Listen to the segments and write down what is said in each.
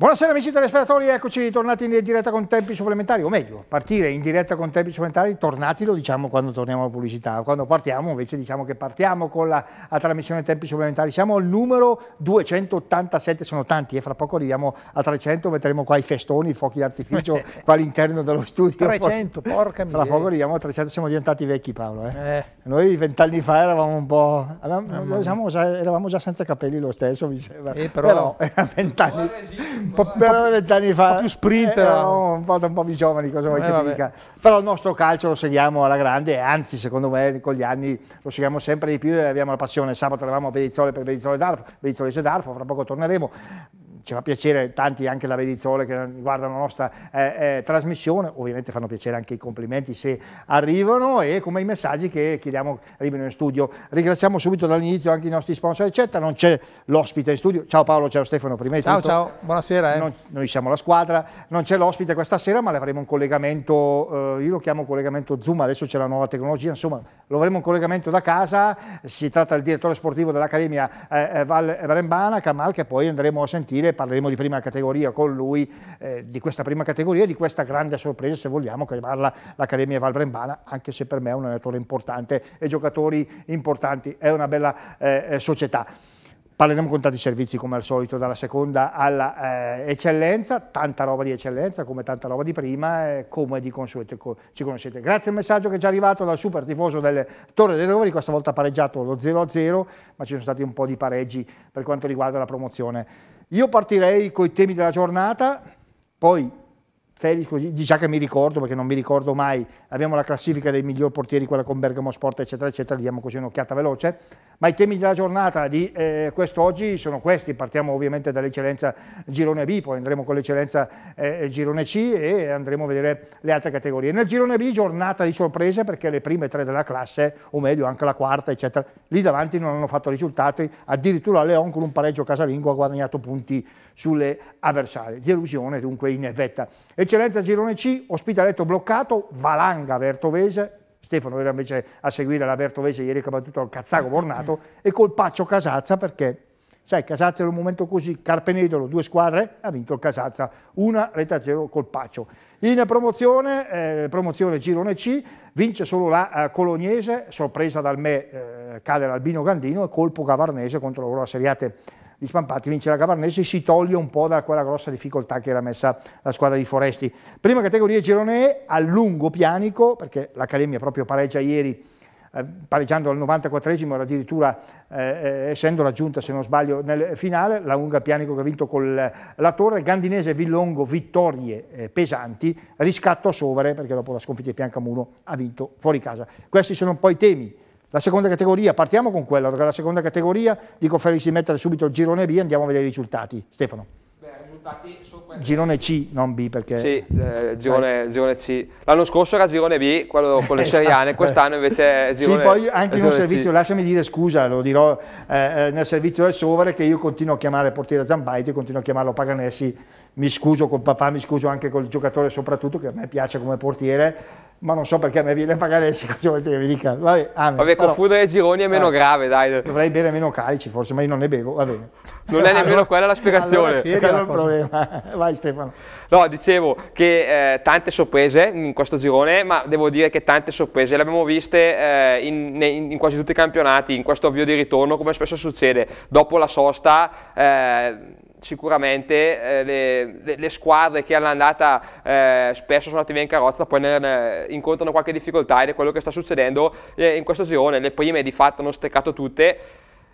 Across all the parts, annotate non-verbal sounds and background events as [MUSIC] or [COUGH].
Buonasera amici telespettatori, eccoci tornati in diretta con tempi supplementari, o meglio, partire in diretta con tempi supplementari, tornati lo diciamo quando torniamo alla pubblicità, quando partiamo invece diciamo che partiamo con la, la trasmissione tempi supplementari, siamo al numero 287, sono tanti e eh, fra poco arriviamo a 300, metteremo qua i festoni, i fuochi d'artificio [LAUGHS] qua all'interno dello studio. 300, porca miseria. Fra poco arriviamo a 300, siamo diventati vecchi Paolo. Eh? Eh. Noi vent'anni fa eravamo un po'... Avevamo, eravamo, già, eravamo, già, senza capelli lo stesso, mi sembra. Eh, però... però vent'anni un po', però vent'anni fa più sprint Eravamo eh, eh, oh, un po', un po' più giovani, cosa vuoi eh, che vabbè. dica. Però il nostro calcio lo seguiamo alla grande, anzi secondo me con gli anni lo seguiamo sempre di più e abbiamo la passione. Sabato eravamo a Bedizzole per Bedizzole Darfo, Bedizzole Darfo, fra poco torneremo ci fa piacere tanti anche la Vedizzole che guardano la nostra eh, eh, trasmissione, ovviamente fanno piacere anche i complimenti se arrivano e come i messaggi che chiediamo arrivino in studio. Ringraziamo subito dall'inizio anche i nostri sponsor eccetera, non c'è l'ospite in studio, ciao Paolo, ciao Stefano, prima di ciao, tutto. Ciao, buonasera. Eh. Non, noi siamo la squadra, non c'è l'ospite questa sera ma le avremo un collegamento, eh, io lo chiamo collegamento Zoom, adesso c'è la nuova tecnologia, insomma lo avremo un collegamento da casa, si tratta del direttore sportivo dell'Accademia eh, eh Val Brembana, Camal, che poi andremo a sentire parleremo di prima categoria con lui, eh, di questa prima categoria e di questa grande sorpresa, se vogliamo, che parla l'Accademia Valbrembana, anche se per me è un allenatore importante e giocatori importanti, è una bella eh, eh, società. Parleremo con tanti servizi come al solito, dalla seconda alla eh, eccellenza, tanta roba di eccellenza come tanta roba di prima, eh, come di consueto co ci conoscete. Grazie al messaggio che è già arrivato dal super tifoso del Torre dei Roveri, questa volta pareggiato lo 0-0, ma ci sono stati un po' di pareggi per quanto riguarda la promozione io partirei con i temi della giornata, poi Felix così, già che mi ricordo perché non mi ricordo mai, abbiamo la classifica dei miglior portieri, quella con Bergamo Sport eccetera eccetera, diamo così un'occhiata veloce. Ma i temi della giornata di eh, quest'oggi sono questi, partiamo ovviamente dall'eccellenza girone B, poi andremo con l'eccellenza eh, girone C e andremo a vedere le altre categorie. Nel girone B giornata di sorprese perché le prime tre della classe, o meglio anche la quarta, eccetera, lì davanti non hanno fatto risultati, addirittura Leon con un pareggio casalingo ha guadagnato punti sulle avversarie. Delusione dunque in vetta. Eccellenza girone C, ospitaletto bloccato, valanga Vertovese, Stefano era invece a seguire la Vertovese ieri che ha battuto al Cazzago Bornato e col Paccio Casazza perché sai Casazza era un momento così, Carpenedolo due squadre, ha vinto il Casazza, una retta a zero col Paccio. In promozione, eh, promozione Girone C, vince solo la eh, Colognese, sorpresa dal me eh, cade l'Albino Gandino e colpo Cavarnese contro la Seriate di Spampati vince la Cavarnese e si toglie un po' da quella grossa difficoltà che era messa la squadra di Foresti. Prima categoria Girone E, a lungo pianico, perché l'Accademia proprio pareggia ieri eh, pareggiando al 94esimo era addirittura eh, eh, essendo raggiunta se non sbaglio nel finale la lunga Pianico che ha vinto con la Torre Gandinese e Villongo vittorie eh, pesanti riscatto a Sovere perché dopo la sconfitta di Piancamuno ha vinto fuori casa questi sono poi i temi la seconda categoria, partiamo con quella, perché la seconda categoria, dico Felix di mettere subito il girone B e andiamo a vedere i risultati. Stefano. Beh, risultati super... Girone C, non B perché... Sì, eh, girone, eh. girone, C. L'anno scorso era girone B, quello con le [LAUGHS] esatto. seriane, quest'anno invece è girone Sì, poi anche in un servizio, C. lasciami dire scusa, lo dirò, eh, eh, nel servizio del Sovere che io continuo a chiamare portiere Zambaiti, continuo a chiamarlo Paganessi, mi scuso col papà, mi scuso anche col giocatore soprattutto che a me piace come portiere, ma non so perché a me viene a pagare adesso, cosa volete che vi dica? Vabbè, amen. Ah, vabbè, però, confondere gironi è meno vabbè, eh. grave, dai. Dovrei bere meno calici forse, ma io non ne bevo, va bene. Non è nemmeno allora, quella la spiegazione. Allora, sì, è il problema. [LAUGHS] Vai Stefano. No, dicevo che eh, tante sorprese in questo girone, ma devo dire che tante sorprese le abbiamo viste eh, in, in, in, quasi tutti i campionati, in questo avvio di ritorno, come spesso succede. Dopo la sosta... Eh, sicuramente eh, le, le, le, squadre che all'andata eh, spesso sono attive in carrozza poi ne, ne incontrano qualche difficoltà ed è quello che sta succedendo eh, in questo girone, le prime di fatto hanno steccato tutte,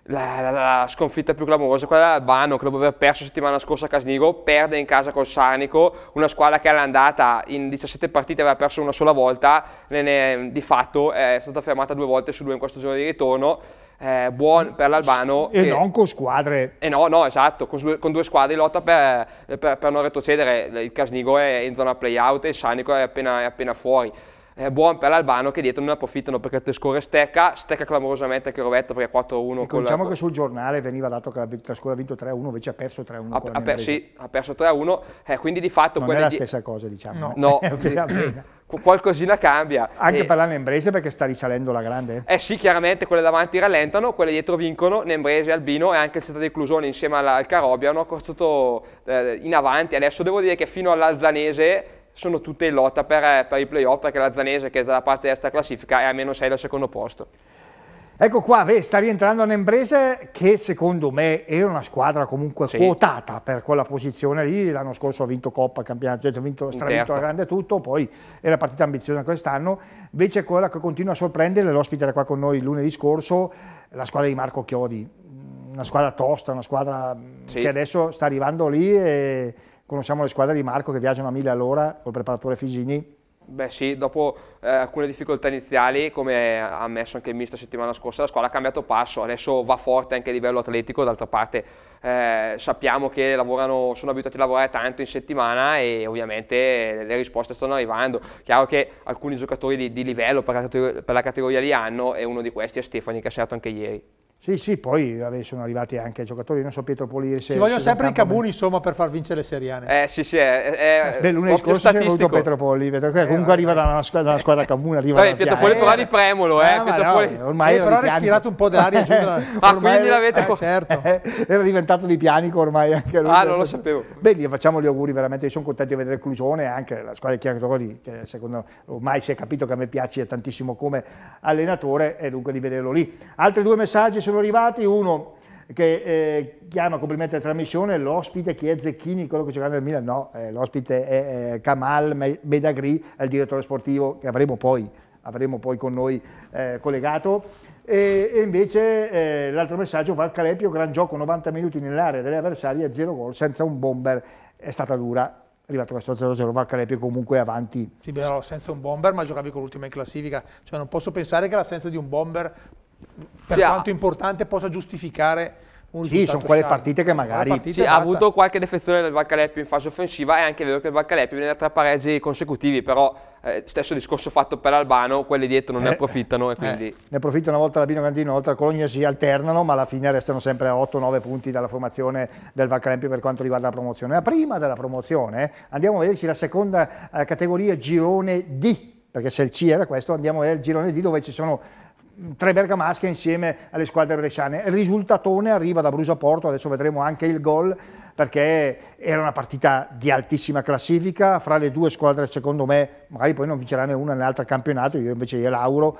la, la, la sconfitta più clamorosa è quella dell'Albano, dopo aver perso settimana scorsa a Casnigo, perde in casa col Sarnico, una squadra che all'andata in 17 partite aveva perso una sola volta, ne, di fatto eh, è stata fermata due volte su due in questo giorno di ritorno, eh, buon per l'Albano. E che, non con squadre. E eh, no, no, esatto, con, con due squadre in lotta per, per, per, non retrocedere. Il Casnigo è in zona play-out e il Sanico è appena, è appena fuori. Eh, buon per l'Albano che dietro non approfittano perché Tescore stecca, stecca clamorosamente anche Rovetto perché 4-1. Diciamo la... che sul giornale veniva dato che la Tescore ha vinto 3-1, invece ha perso 3-1. Ha, ha per, sì, ha perso 3-1, eh, quindi di fatto... Non è la stessa cosa diciamo. No, eh. no. [LAUGHS] no qualcosina cambia. Anche e... per la Nembrese perché sta risalendo la grande. Eh sì, chiaramente quelle davanti rallentano, quelle dietro vincono, Nembrese, Albino e anche il Città di Clusone insieme alla, al Carobia hanno accorciato eh, in avanti. Adesso devo dire che fino all'Alzanese sono tutte in lotta per, eh, per i playoff perché l'Alzanese che è dalla parte destra classifica è a meno 6 dal secondo posto. Ecco qua, beh, sta rientrando Nembrese che secondo me era una squadra comunque sì. quotata per quella posizione lì, l'anno scorso ha vinto Coppa, campionato, ha vinto, stravinto la grande tutto, poi è la partita ambiziosa quest'anno, invece quella che continua a sorprendere, l'ospite era qua con noi lunedì scorso, la squadra di Marco Chiodi, una squadra tosta, una squadra mm, sì. che adesso sta arrivando lì e conosciamo le squadre di Marco che viaggiano a mille all'ora col preparatore Figini, Beh sì, dopo eh, alcune difficoltà iniziali, come ha ammesso anche il mister settimana scorsa, la squadra ha cambiato passo, adesso va forte anche a livello atletico, d'altra parte eh, sappiamo che lavorano, sono abituati a lavorare tanto in settimana e ovviamente le risposte stanno arrivando. Chiaro che alcuni giocatori di, di livello per la, per la categoria li hanno e uno di questi è Stefani che ha scelto anche ieri. Sì, sì, poi vabbè, sono arrivati anche i giocatori, non so Pietro Polire se... Ci vogliono sempre in Cabuni, insomma, per far vincere le Serie A. Eh, sì, sì, è... è eh, Beh, lunedì scorso c'è venuto Pietro Polli, Pietro, comunque eh, arriva da una squadra, da squadra Cabuni, arriva vabbè, Pietro Polli però eh. di Premolo, eh, ah, Pietro no, Poli... ormai eh, però ha respirato un po' d'aria giù da... [LAUGHS] Ah, quindi l'avete... Eh, certo. Eh. [LAUGHS] era diventato di pianico ormai anche lui. Ah, non lo sapevo. Beh, gli facciamo gli auguri, veramente, sono contento di vedere Clusione, anche la squadra di Chiacchiacoli, che secondo ormai si è capito che a me piace tantissimo come allenatore, e dunque di vederlo lì. Altri due messaggi sono siamo arrivati, uno che eh, chiama complimenti alla trasmissione, l'ospite chi è Zecchini, quello che giocava nel Milan, no, eh, l'ospite è eh, Kamal Medagri, è il direttore sportivo che avremo poi, avremo poi con noi eh, collegato. E, e invece eh, l'altro messaggio, Valcalepio, gran gioco, 90 minuti nell'area delle avversarie, zero gol, senza un bomber, è stata dura, arrivato questo 0-0 Valcalepio comunque avanti. Sì, però senza un bomber, ma giocavi con l'ultima in classifica. Cioè non posso pensare che l'assenza di un bomber per sì, quanto importante possa giustificare un risultato Sì, sono quelle partite che magari... Partite sì, ha avuto qualche defezione del Valcaleppi in fase offensiva, è anche vero che il Valcaleppi viene da tre pareggi consecutivi, però eh, stesso discorso fatto per Albano, quelli dietro non eh, eh ne approfittano e quindi... Eh, ne approfitta una volta Labino Gandino, una volta la Colonia, si alternano, ma alla fine restano sempre a 8-9 punti dalla formazione del Valcalempi per quanto riguarda la promozione. Ma prima della promozione andiamo a vederci la seconda eh, categoria, girone D, perché se il C era questo andiamo a vedere il girone D dove ci sono tre bergamasche insieme alle squadre bresciane. Il risultatone arriva da Brusa Porto, adesso vedremo anche il gol perché era una partita di altissima classifica, fra le due squadre secondo me, magari poi non vincerà vinceranno una nell'altra campionato, io invece io lauro,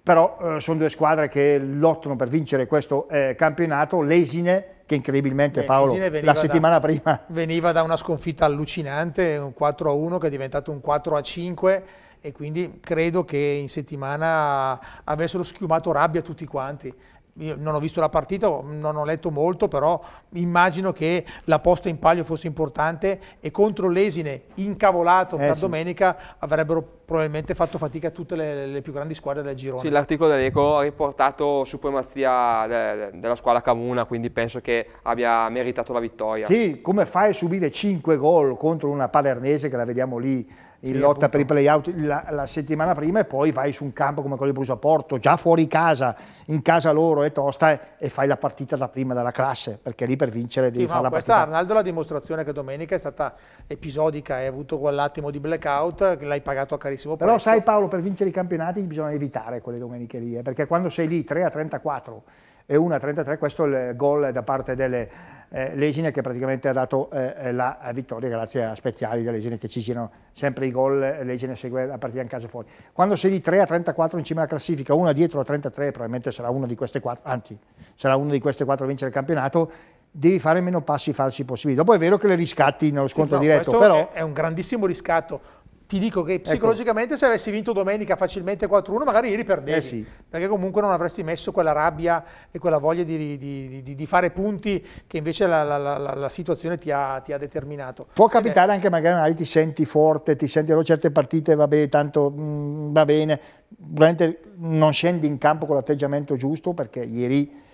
però eh, sono due squadre che lottano per vincere questo eh, campionato, l'esine che incredibilmente Beh, Paolo la settimana da, prima veniva da una sconfitta allucinante, un 4-1 che è diventato un 4-5 e quindi credo che in settimana avessero schiumato rabbia tutti quanti. Io non ho visto la partita, non ho letto molto, però immagino che la posta in palio fosse importante e contro l'esine incavolato eh, per sì. domenica avrebbero probabilmente fatto fatica tutte le, le più grandi squadre del girone. Sì, l'articolo dell'Eco ha riportato supremazia de, de, della squadra Camuna, quindi penso che abbia meritato la vittoria. Sì, come fai a subire 5 gol contro una Palernese che la vediamo lì in lotta appunto. per i playout la, la, settimana prima e poi vai su un campo come quello di Brusaporto, già fuori casa, in casa loro è tosta e, e fai la partita da prima della classe, perché lì per vincere devi sì, fare la partita. Ma Questa Arnaldo la dimostrazione che domenica è stata episodica, hai avuto quell'attimo di blackout, l'hai pagato a carissimo prezzo. Però sai Paolo, per vincere i campionati bisogna evitare quelle domeniche lì, eh, perché quando sei lì 3 a 34 e 1 a 33, questo è il gol da parte delle eh, Lesine che praticamente ha dato eh, eh, la vittoria grazie a Speziali da Lesine che ci girano sempre i gol, eh, Lesine segue la partita in casa fuori. Quando sei di 3 a 34 in cima alla classifica, una dietro a 33, probabilmente sarà una di queste quattro, anzi sarà una di queste quattro a vincere il campionato, devi fare meno passi falsi possibili. Dopo è vero che le riscatti nello scontro sì, no, diretto, però... È, è un grandissimo riscatto, ti dico che ecco. psicologicamente ecco. se avessi vinto domenica facilmente 4-1 magari ieri perdevi, eh sì. perché comunque non avresti messo quella rabbia e quella voglia di, di, di, di fare punti che invece la, la, la, la situazione ti ha, ti ha, determinato. Può capitare eh. anche magari, magari, ti senti forte, ti senti allora certe partite, mm, va bene, tanto mh, va bene, probabilmente non scendi in campo con l'atteggiamento giusto perché ieri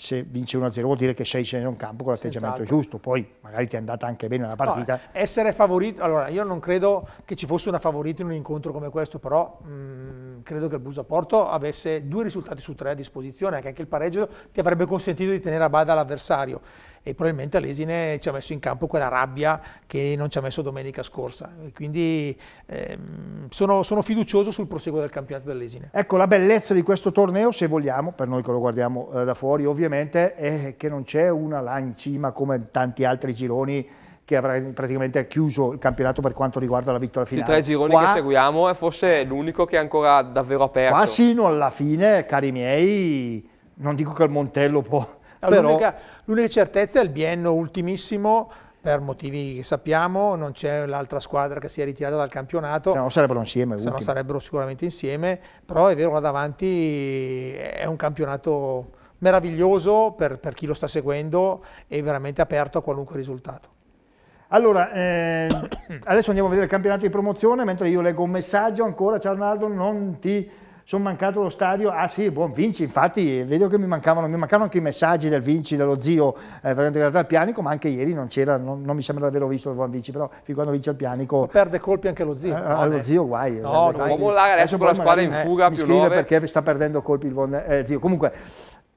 se vince 1-0 vuol dire che sei in un campo con l'atteggiamento esatto. giusto, poi magari ti è andata anche bene la partita. No, essere favorito, allora io non credo che ci fosse una favorita in un incontro come questo, però... Mm, credo che il Porto avesse due risultati su tre a disposizione, anche il pareggio ti avrebbe consentito di tenere a bada l'avversario e probabilmente l'Esine ci ha messo in campo quella rabbia che non ci ha messo domenica scorsa. Quindi ehm, sono, sono, fiducioso sul proseguo del campionato dell'Esine. Ecco, la bellezza di questo torneo, se vogliamo, per noi che lo guardiamo eh, da fuori ovviamente, è che non c'è una là in cima come tanti altri gironi che avrà praticamente chiuso il campionato per quanto riguarda la vittoria finale. I tre gironi qua, che seguiamo eh, è forse l'unico che è ancora davvero aperto. Qua sino alla fine, cari miei, non dico che il Montello può... L'unica però... certezza è il biennio ultimissimo, per motivi che sappiamo, non c'è l'altra squadra che si è ritirata dal campionato. Se no sarebbero insieme. Se no sarebbero sicuramente insieme, però è vero là davanti è un campionato meraviglioso per, per chi lo sta seguendo e veramente aperto a qualunque risultato. Allora, eh, [COUGHS] adesso andiamo a vedere il campionato di promozione, mentre io leggo un messaggio ancora, ciao Arnaldo, non ti sono mancato lo stadio, ah sì, buon Vinci, infatti eh, vedo che mi mancavano, mi mancavano anche i messaggi del Vinci, dello zio, eh, per andare al pianico, ma anche ieri non c'era, non, non, mi sembra di averlo visto il buon Vinci, però fin quando vince al pianico... Perde colpi anche lo zio. Eh, allo eh, zio guai. Eh, no, non può mollare adesso con la squadra in fuga eh, più Mi scrive 9. perché sta perdendo colpi il buon zio, comunque...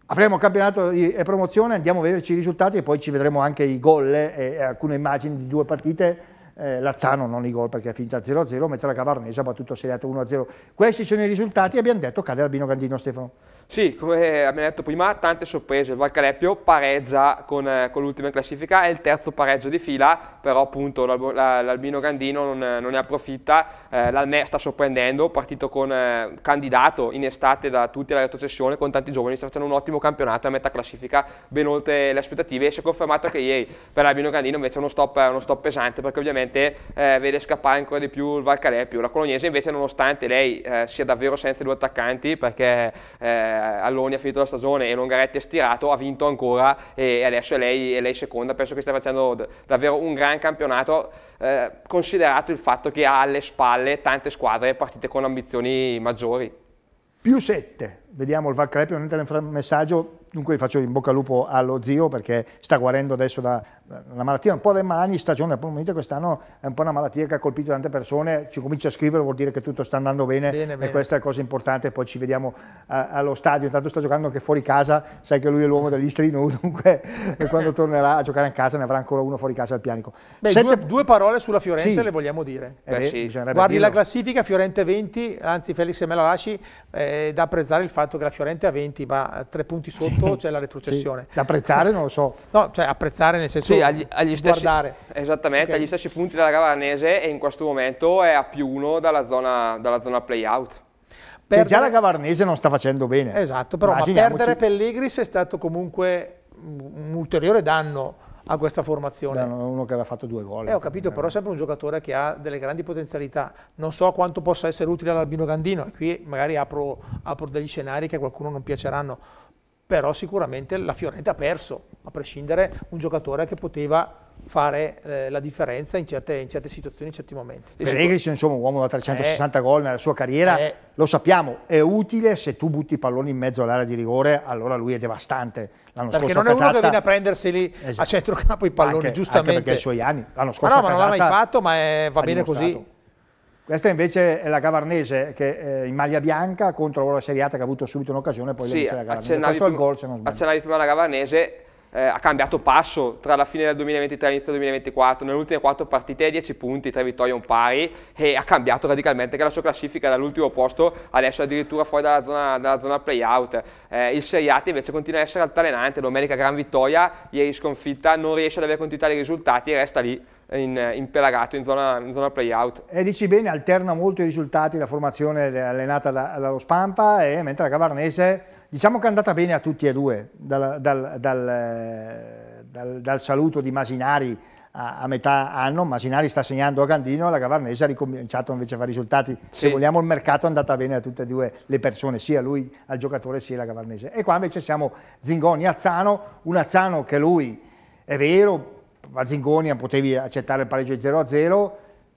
Apriamo il campionato e promozione, andiamo a vederci i risultati e poi ci vedremo anche i gol e alcune immagini di due partite. Eh, Lazzano non i gol perché è finita 0-0, mentre la Cavarnese ha battuto Seriato 1-0. Questi sono i risultati e abbiamo detto cade Albino Gandino Stefano. Sì, come abbiamo detto prima, tante sorprese. Il Valcareppio pareggia con, eh, con l'ultima in classifica, è il terzo pareggio di fila, però appunto l'Albino Gandino non, non, ne approfitta. Eh, L'Alme sta sorprendendo, partito con eh, candidato in estate da tutti alla retrocessione, con tanti giovani, sta facendo un ottimo campionato a metà classifica, ben oltre le aspettative. E si è confermato che ieri per l'Albino Gandino invece è uno stop, uno stop pesante, perché ovviamente eh, vede scappare ancora di più il Valcareppio. La Colognese invece, nonostante lei eh, sia davvero senza due attaccanti, perché eh, eh, Alloni ha finito la stagione e Longaretti è stirato, ha vinto ancora e adesso è lei, è lei seconda, penso che stia facendo davvero un gran campionato eh, considerato il fatto che ha alle spalle tante squadre partite con ambizioni maggiori. Più 7, vediamo il Valcrepi, un messaggio Dunque faccio in bocca al lupo allo zio perché sta guarendo adesso da eh, una malattia un po' alle mani, stagione appunto quest'anno è un po' una malattia che ha colpito tante persone, ci comincia a scrivere vuol dire che tutto sta andando bene, bene e bene. questa è la cosa importante, poi ci vediamo a, eh, allo stadio, intanto sta giocando anche fuori casa, sai che lui è l'uomo dell'istrino, [LAUGHS] dunque quando [LAUGHS] tornerà a giocare a casa ne avrà ancora uno fuori casa al pianico. Beh, Sette... due, due, parole sulla Fiorente sì. le vogliamo dire. Eh beh, sì. Guardi dirlo. la classifica, Fiorente 20, anzi Felix se me la lasci, eh, da apprezzare il fatto che la Fiorente ha 20 ma tre punti sotto. Sì sotto c'è la retrocessione. Sì. Apprezzare non lo so, no, cioè apprezzare nel senso sì, agli, agli guardare. esattamente, okay. agli stessi punti della Gavarnese e in questo momento è a più uno dalla zona, dalla zona play-out. Perdere... Già la Gavarnese non sta facendo bene. Esatto, però perdere Pellegris è stato comunque un ulteriore danno a questa formazione. Beh, uno che aveva fatto due gol. Eh, ho capito, però è sempre un giocatore che ha delle grandi potenzialità. Non so quanto possa essere utile all'Albino Gandino, e qui magari apro, apro degli scenari che a qualcuno non piaceranno però sicuramente la Fiorente ha perso, a prescindere un giocatore che poteva fare eh, la differenza in certe, in certe, situazioni, in certi momenti. Pellegrini, ecco. insomma, un uomo da 360 eh, gol nella sua carriera, eh, lo sappiamo, è utile se tu butti i palloni in mezzo all'area di rigore, allora lui è devastante. L'anno perché non è Casazza, uno che viene a prenderseli esatto. a centrocampo i palloni, anche, giustamente. Anche perché i suoi anni, l'anno scorso ma no, ma non l'ha mai fatto, ma è, va bene dimostrato. così. Questa invece è la Gavarnese che eh, in maglia bianca contro la Seriata che ha avuto subito un'occasione poi sì, la Gavarnese. Questo è gol se non sbaglio. Accennavi prima la Gavarnese, eh, ha cambiato passo tra la fine del 2023 e l'inizio del 2024, nelle ultime 4 partite 10 punti, 3 vittorie un pari e ha cambiato radicalmente la sua classifica dall'ultimo posto adesso addirittura fuori dalla zona, dalla zona playout. Eh, il Seriata invece continua a essere altalenante, domenica gran vittoria, ieri sconfitta, non riesce ad avere continuità di risultati e resta lì in, pelagato, in zona, in zona playout. E dici bene, alterna molto i risultati la formazione allenata da, dallo Spampa, e, mentre la Cavarnese diciamo che è andata bene a tutti e due, dal, dal, dal, dal saluto di Masinari a, a, metà anno, Masinari sta segnando a Gandino, la Cavarnese ha ricominciato invece a fare risultati, sì. se vogliamo il mercato è andata bene a tutte e due le persone, sia lui al giocatore sia la Cavarnese. E qua invece siamo Zingoni, Azzano, un Azzano che lui è vero, a Zingonia potevi accettare il pareggio 0-0,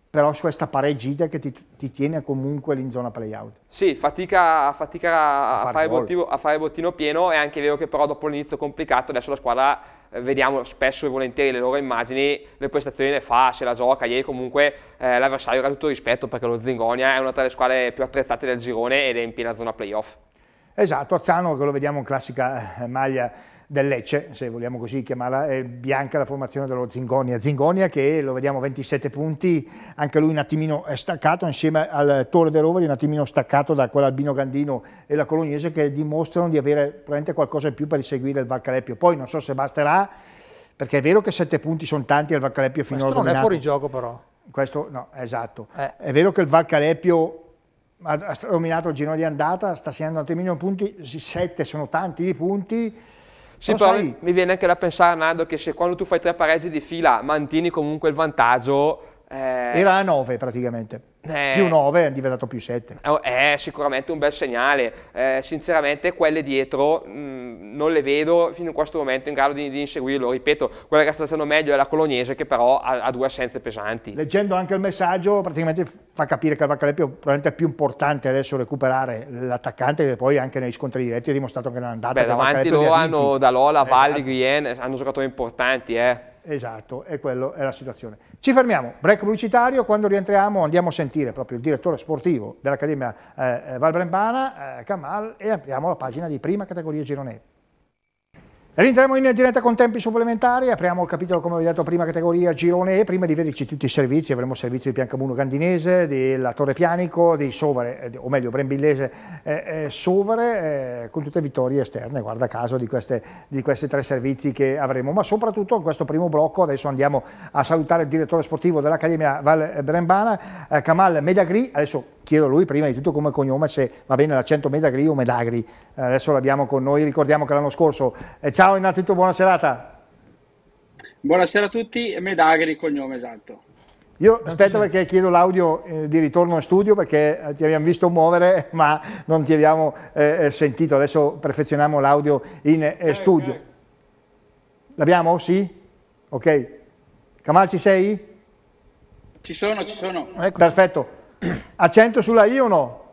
però su questa pareggita che ti, ti, tiene comunque lì in zona playout. Sì, fatica, fatica a, a, fare bottino, a, fare bottino, pieno, è anche vero che però dopo l'inizio complicato adesso la squadra eh, vediamo spesso e volentieri le loro immagini, le prestazioni le fa, se la gioca, ieri comunque eh, l'avversario era tutto rispetto perché lo Zingonia è una tra le squadre più attrezzate del girone ed è in piena zona playoff. Esatto, Azzano che lo vediamo in classica eh, maglia del Lecce, se vogliamo così chiamarla, è bianca la formazione dello Zingonia. Zingonia che lo vediamo 27 punti, anche lui un attimino eh, staccato insieme al Torre de Roveri, un attimino staccato da quell'Albino Gandino e la Colognese che dimostrano di avere probabilmente qualcosa in più per seguire il Valcaleppio. Poi non so se basterà, perché è vero che 7 punti sono tanti al Valcaleppio fino Questo non è fuori gioco però. Questo no, esatto. Eh. È vero che il Valcaleppio ha dominato il giro di andata, sta segnando un attimino punti, 7 sono tanti di punti, sì, però, però sai... mi viene anche da pensare, Nando, che se quando tu fai tre pareggi di fila mantieni comunque il vantaggio... Eh... Era a 9 praticamente. Eh, più 9 è diventato più 7. È sicuramente un bel segnale, eh, sinceramente quelle dietro mh, mm, non le vedo fino a questo momento in grado di, di inseguirlo, ripeto, quella che sta facendo meglio è la Colognese, che però ha, ha, due assenze pesanti. Leggendo anche il messaggio praticamente fa capire che il Vaccalepio probabilmente è più importante adesso recuperare l'attaccante che poi anche nei scontri diretti ha dimostrato che non è andato. Beh, davanti loro hanno Dalola, Valli, eh, Guien, hanno giocatori importanti eh. Esatto, e quella è la situazione. Ci fermiamo, break pubblicitario, quando rientriamo andiamo a sentire proprio il direttore sportivo dell'Accademia eh, eh Valbrembana, eh, Kamal, e apriamo la pagina di prima categoria Gironetto. Rientriamo in diretta con tempi supplementari, apriamo il capitolo come vi ho detto prima categoria Girone E, prima di vederci tutti i servizi, avremo servizi di Piancamuno Gandinese, della Torre Pianico, eh, di Sovere, o meglio Brembillese eh, eh, Sovere, eh, con tutte vittorie esterne, guarda caso, di, queste, di questi tre servizi che avremo, ma soprattutto in questo primo blocco adesso andiamo a salutare il direttore sportivo dell'Accademia Val Brembana, eh, Kamal Medagri, adesso chiedo a lui prima di tutto come cognome se va bene l'accento Medagri o Medagri. Adesso l'abbiamo con noi, ricordiamo che l'anno scorso. Eh, ciao innanzitutto, buona serata. Buonasera a tutti, Medagri cognome esatto. Io aspetto perché chiedo l'audio eh, di ritorno in studio perché eh, ti abbiamo visto muovere [LAUGHS] ma non ti abbiamo eh, eh, sentito, adesso perfezioniamo l'audio in eh, studio. L'abbiamo? Sì? Ok. Camal ci sei? Ci sono, ci sono. Ecco. Perfetto. Accento sulla I o no?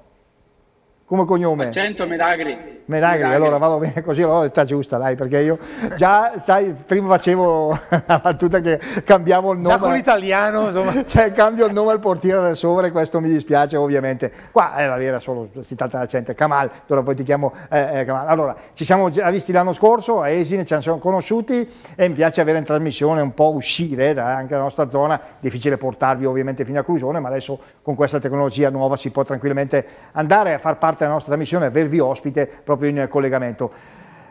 come cognome? Accento Medagri. Medagri. Medagri, allora vado bene così, allora ho ah, giusta, dai, perché io già, sai, prima facevo [LAUGHS] la battuta che cambiavo il nome. Già con l'italiano, insomma. [LAUGHS] cioè cambio il nome al portiere del Sovra e questo mi dispiace ovviamente. Qua, eh, vabbè, era solo, si tratta di accento, Kamal, allora poi ti chiamo eh, eh, Kamal. Allora, ci siamo già visti l'anno scorso, a Esine ci siamo conosciuti e mi piace avere in trasmissione un po' uscire da, anche la nostra zona, difficile portarvi ovviamente fino a Clusione, ma adesso con questa tecnologia nuova si può tranquillamente andare a far parte la nostra missione avervi ospite proprio in collegamento.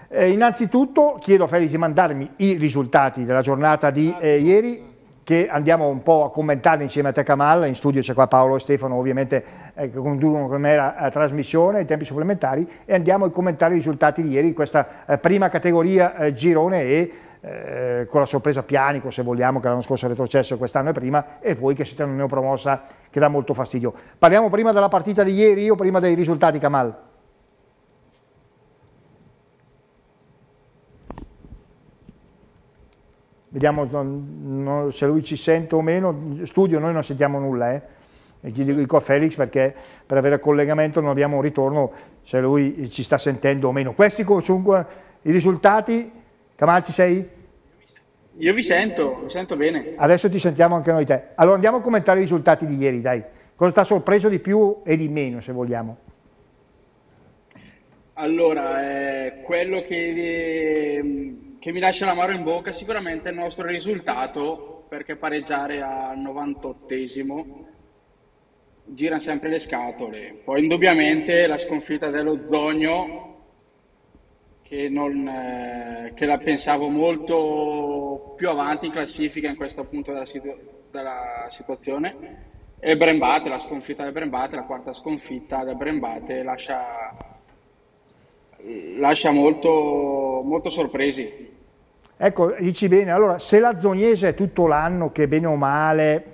Eh, innanzitutto chiedo a Felix di mandarmi i risultati della giornata di eh, ieri che andiamo un po' a commentare insieme a te Kamal, in studio c'è qua Paolo e Stefano ovviamente eh, che conducono con me la, la trasmissione ai tempi supplementari e andiamo a commentare i risultati di ieri di questa eh, prima categoria eh, girone e eh, con la sorpresa Pianico, se vogliamo, che l'anno scorso è retrocesso e quest'anno è prima, e voi che siete una neopromossa che dà molto fastidio. Parliamo prima della partita di ieri o prima dei risultati, Kamal? Vediamo se lui ci sente o meno. Studio, noi non sentiamo nulla, eh gli dico a Felix perché per avere collegamento non abbiamo un ritorno se lui ci sta sentendo o meno. Questi comunque i risultati ci sei? Io vi sento, mi sento bene. Adesso ti sentiamo anche noi te. Allora andiamo a commentare i risultati di ieri, dai. Cosa ti ha sorpreso di più e di meno, se vogliamo? Allora, eh, quello che, eh, che mi lascia la mano in bocca sicuramente è il nostro risultato, perché pareggiare al 98esimo gira sempre le scatole. Poi indubbiamente la sconfitta dello Zogno che, non, eh, che la pensavo molto più avanti in classifica in questo punto della, situ- della situazione. E Brembate, la sconfitta del Brembate, la quarta sconfitta del Brembate lascia, lascia molto, molto sorpresi. Ecco, dici bene, allora se la Zognese è tutto l'anno che bene o male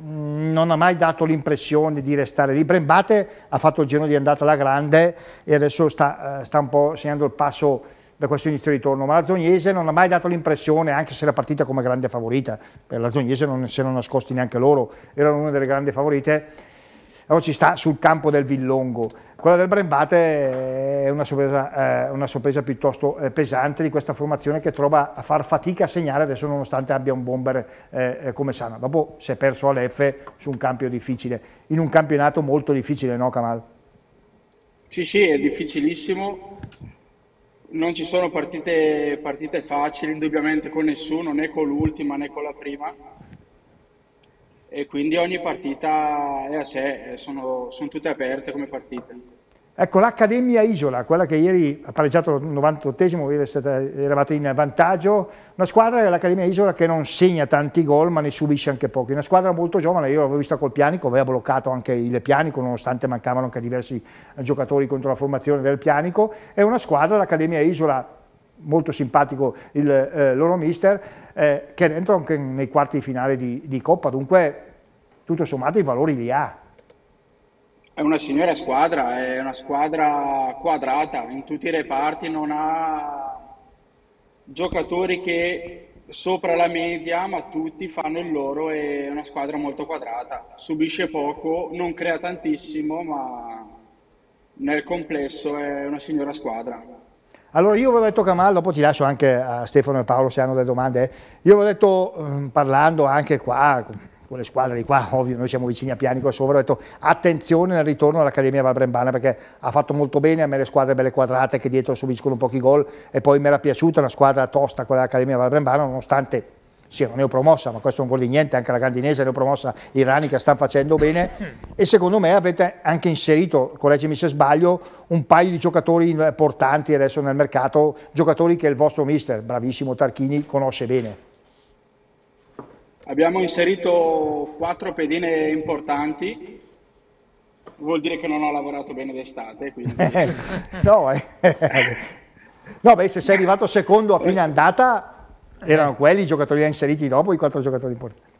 Mm, non ha mai dato l'impressione di restare lì. Brembate ha fatto il giro di andata alla grande e adesso sta, eh, sta un po' segnando il passo da questo inizio di ritorno, ma la Zognese non ha mai dato l'impressione, anche se era partita come grande favorita, la Zognese non si erano nascosti neanche loro, erano una delle grandi favorite, però eh, ci sta sul campo del Villongo. Quella del Brembate è una sorpresa, eh, una sorpresa piuttosto eh, pesante di questa formazione che trova a far fatica a segnare adesso nonostante abbia un bomber eh, eh come Sana. Dopo si è perso all'F su un campo difficile, in un campionato molto difficile, no Kamal? Sì, sì, è difficilissimo. Non ci sono partite, partite facili indubbiamente con nessuno, né con l'ultima né con la prima e quindi ogni partita è a sé, eh, sono, sono tutte aperte come partite. Ecco, l'Accademia Isola, quella che ieri ha pareggiato il 98esimo, eravate in vantaggio, una squadra dell'Accademia Isola che non segna tanti gol ma ne subisce anche pochi, una squadra molto giovane, io l'avevo vista col Pianico, aveva bloccato anche il Pianico nonostante mancavano anche diversi eh, giocatori contro la formazione del Pianico, è una squadra, l'Accademia Isola, molto simpatico il eh, loro mister, eh, che è dentro anche nei quarti finali di, di Coppa, dunque tutto sommato i valori li ha. È una signora squadra, è una squadra quadrata in tutti i reparti, non ha giocatori che sopra la media, ma tutti fanno il loro, è una squadra molto quadrata, subisce poco, non crea tantissimo, ma nel complesso è una signora squadra. Allora io avevo detto Kamal, dopo ti lascio anche a Stefano e Paolo se hanno delle domande, eh. io avevo detto, ehm, parlando anche qua, con le squadre di qua, [LAUGHS] ovvio, noi siamo vicini a Pianico e sopra, ho detto attenzione nel ritorno all'Accademia Valbrembana perché ha fatto molto bene a me le squadre belle quadrate che dietro subiscono pochi gol e poi mi era piaciuta una squadra tosta quella dell'Accademia Valbrembana nonostante sì, la neopromossa, ma questo non vuol dire niente, anche la grandinese neopromossa iranica sta facendo bene e secondo me avete anche inserito, correggimi se sbaglio, un paio di giocatori importanti adesso nel mercato, giocatori che il vostro mister, bravissimo Tarchini, conosce bene. Abbiamo inserito quattro pedine importanti, vuol dire che non ho lavorato bene d'estate. Quindi... [LAUGHS] no, eh. [LAUGHS] no, beh, se sei arrivato secondo a fine andata eh. erano quelli i giocatori inseriti dopo i quattro giocatori importanti.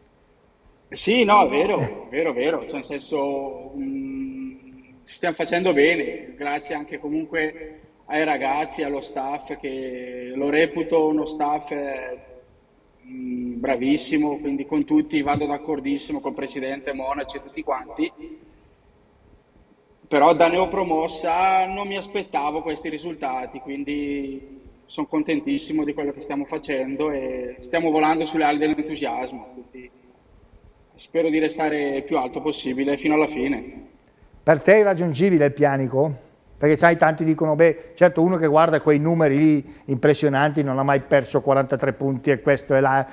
Sì, no, è vero, è vero, è vero, cioè nel senso mh, mm, ci stiamo facendo bene, grazie anche comunque ai ragazzi, allo staff che lo reputo uno staff mh, eh, mm, bravissimo, quindi con tutti vado d'accordissimo, con il presidente Monaci e tutti quanti, però da neopromossa non mi aspettavo questi risultati, quindi sono contentissimo di quello che stiamo facendo e stiamo volando sulle ali dell'entusiasmo. Quindi spero di restare il più alto possibile fino alla fine. Per te è irraggiungibile il pianico? Perché sai, tanti dicono, beh, certo uno che guarda quei numeri lì impressionanti non ha mai perso 43 punti e questo è là.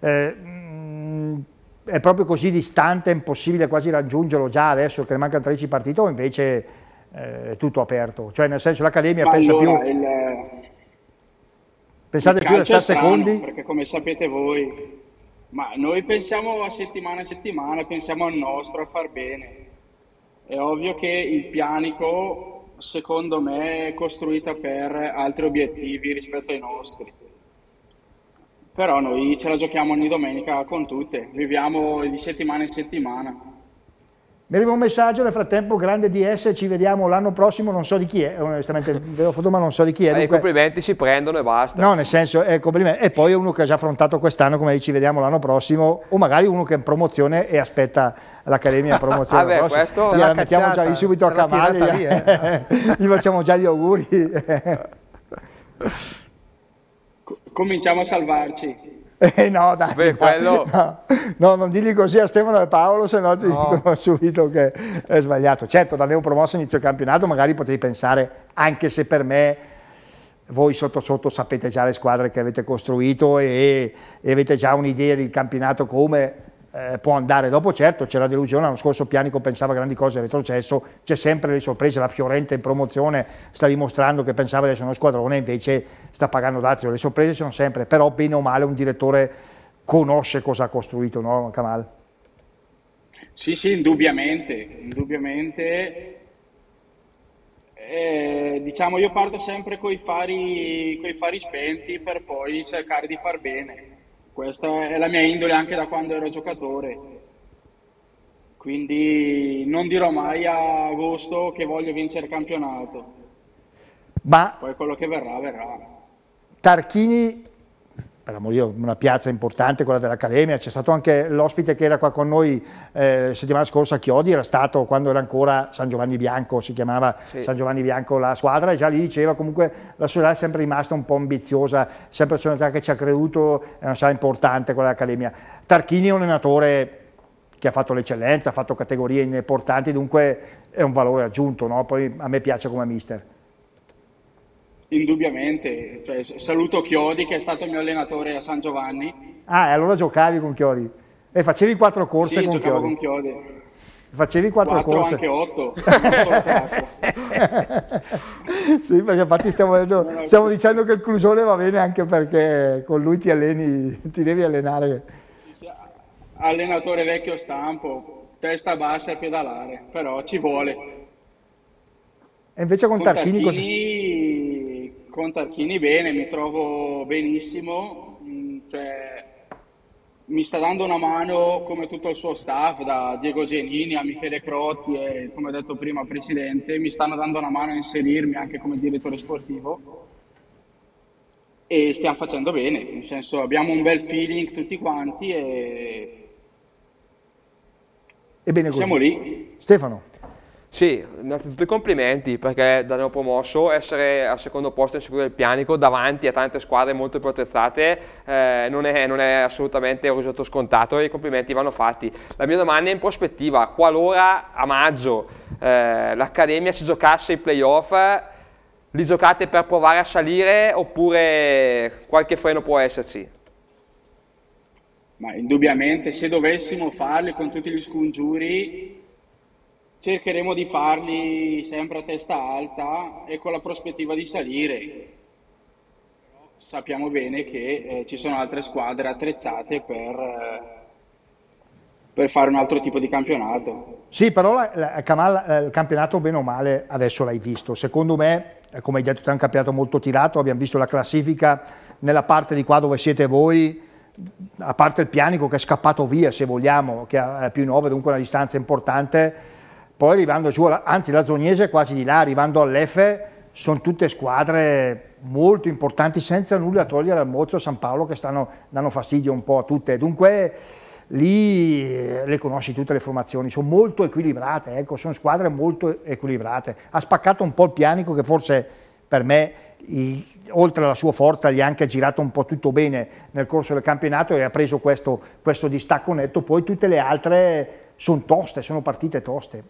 Eh, mm, è proprio così distante, è impossibile quasi raggiungerlo già adesso che ne mancano 13 partite o invece eh, è tutto aperto? Cioè nel senso l'Accademia pensa allora, più... Il Pensate più a 6 secondi? Perché come sapete voi, ma noi pensiamo a settimana a settimana, pensiamo al nostro, a far bene. È ovvio che il pianico, secondo me, è costruito per altri obiettivi rispetto ai nostri. Però noi ce la giochiamo ogni domenica con tutte, viviamo di settimana in settimana. Mi arriva un messaggio, nel frattempo, grande DS, ci vediamo l'anno prossimo, non so di chi è, onestamente, vedo foto ma non so di chi è. Eh, dunque... I complimenti si prendono e basta. No, nel senso, eh, complimenti. E poi uno che ha già affrontato quest'anno, come ci vediamo l'anno prossimo, o magari uno che è in promozione e aspetta l'Accademia in promozione. Vabbè, ah questo... Gliela la mettiamo cacciata, già lì subito a cavallo, gli... Eh. [LAUGHS] gli facciamo già gli auguri. [LAUGHS] [LAUGHS] Cominciamo a salvarci. Eh, no, dai, Beh, quello... no, no, non digli così a Stefano e Paolo, se no ti dicono [LAUGHS] subito che è sbagliato. Certo, da neopromosso inizio campionato magari potevi pensare, anche se per me voi sotto sotto sapete già le squadre che avete costruito e, e avete già un'idea del campionato come eh, può andare dopo, certo c'è la delusione, l'anno scorso Pianico pensava grandi cose, è retrocesso, c'è sempre le sorprese, la Fiorente in promozione sta dimostrando che pensava di essere uno squadrone, invece sta pagando dazio, le sorprese sono sempre, però bene o male un direttore conosce cosa ha costruito, no Kamal? Sì, sì, indubbiamente, indubbiamente. Eh, diciamo, io parto sempre con i fari spenti per poi cercare di far bene. Questa è la mia indole anche da quando ero giocatore. Quindi non dirò mai a agosto che voglio vincere il campionato. Ma poi quello che verrà, verrà. Tarchini per Amorio, una piazza importante, quella dell'Accademia, c'è stato anche l'ospite che era qua con noi eh, settimana scorsa a Chiodi, era stato quando era ancora San Giovanni Bianco, si chiamava sì. San Giovanni Bianco la squadra e già lì diceva comunque la società è sempre rimasta un po' ambiziosa, sempre una società che ci ha creduto, è una società importante quella dell'Accademia. Tarchini è un allenatore che ha fatto l'eccellenza, ha fatto categorie importanti, dunque è un valore aggiunto, no? poi a me piace come mister indubbiamente. Cioè, saluto Chiodi che è stato il mio allenatore a San Giovanni. Ah, e allora giocavi con Chiodi? E facevi quattro corse sì, con, Chiodi. con Chiodi? Facevi quattro, quattro corse. anche otto. [LAUGHS] sì, perché infatti stiamo, vedendo, stiamo dicendo che il Clusone va bene anche perché con lui ti alleni, ti devi allenare. Allenatore vecchio stampo, testa bassa e pedalare, però ci vuole. E invece con, con Tarchini, Tarchini cosa con Tarchini bene, mi trovo benissimo, mm, cioè, mi sta dando una mano come tutto il suo staff, da Diego Genini a Michele Crotti e come ho detto prima presidente, mi stanno dando una mano a inserirmi anche come direttore sportivo e stiamo facendo bene, nel senso abbiamo un bel feeling tutti quanti e, e siamo lì. Stefano. Sì, innanzitutto i complimenti perché l'hanno promosso, essere al secondo posto in seguito del pianico davanti a tante squadre molto più attrezzate eh, non, è, non, è, assolutamente un risultato scontato e i complimenti vanno fatti. La mia domanda è in prospettiva, qualora a maggio eh, l'Accademia si giocasse i playoff, li giocate per provare a salire oppure qualche freno può esserci? Ma indubbiamente se dovessimo farli con tutti gli scongiuri cercheremo di farli sempre a testa alta e con la prospettiva di salire. Sappiamo bene che eh, ci sono altre squadre attrezzate per, eh, per, fare un altro tipo di campionato. Sì, però la, la, Kamal, eh, il campionato bene o male adesso l'hai visto. Secondo me, eh, come hai detto, è un campionato molto tirato, abbiamo visto la classifica nella parte di qua dove siete voi, a parte il pianico che è scappato via, se vogliamo, che ha più 9, dunque una distanza importante poi arrivando giù, anzi la Zognese è quasi di là, arrivando all'F, sono tutte squadre molto importanti senza nulla togliere al Mozzo San Paolo che stanno, danno fastidio un po' a tutte. Dunque lì eh, le conosci tutte le formazioni, sono molto equilibrate, ecco, sono squadre molto equilibrate. Ha spaccato un po' il pianico che forse per me oltre alla sua forza gli ha anche girato un po' tutto bene nel corso del campionato e ha preso questo, questo distacco netto, poi tutte le altre sono toste, sono partite toste.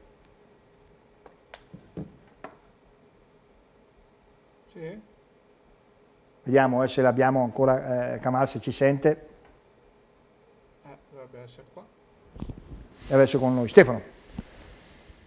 Sì. Vediamo eh, se l'abbiamo ancora, eh, Kamal se ci sente. Eh, dovrebbe essere qua. E adesso con noi. Stefano.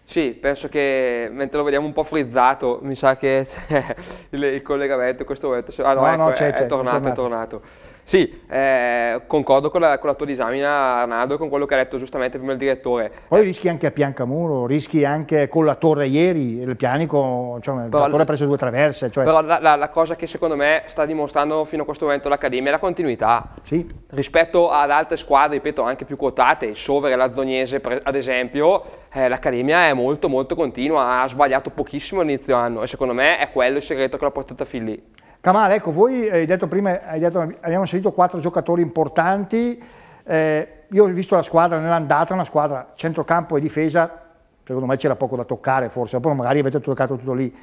Sì, penso che mentre lo vediamo un po' frizzato, mi sa che [LAUGHS] il, collegamento in questo momento... Ah no, no, ecco, no è, è, tornato, è tornato. È tornato. Sì, eh, concordo con la, con la, tua disamina Arnaldo e con quello che ha detto giustamente prima il direttore. Poi eh. rischi anche a Piancamuro, rischi anche con la torre ieri, il pianico, cioè, la torre ha preso due traverse. Cioè... Però la, la, la, cosa che secondo me sta dimostrando fino a questo momento l'Accademia è la continuità. Sì. Rispetto ad altre squadre, ripeto, anche più quotate, il Sovere e Zognese ad esempio, eh, l'Accademia è molto molto continua, ha sbagliato pochissimo all'inizio anno e secondo me è quello il segreto che l'ha portata fin lì. Kamal, ecco, voi hai detto prima, hai detto, abbiamo sentito quattro giocatori importanti, eh, io ho visto la squadra nell'andata, una squadra centrocampo e difesa, secondo me c'era poco da toccare forse, poi magari avete toccato tutto lì,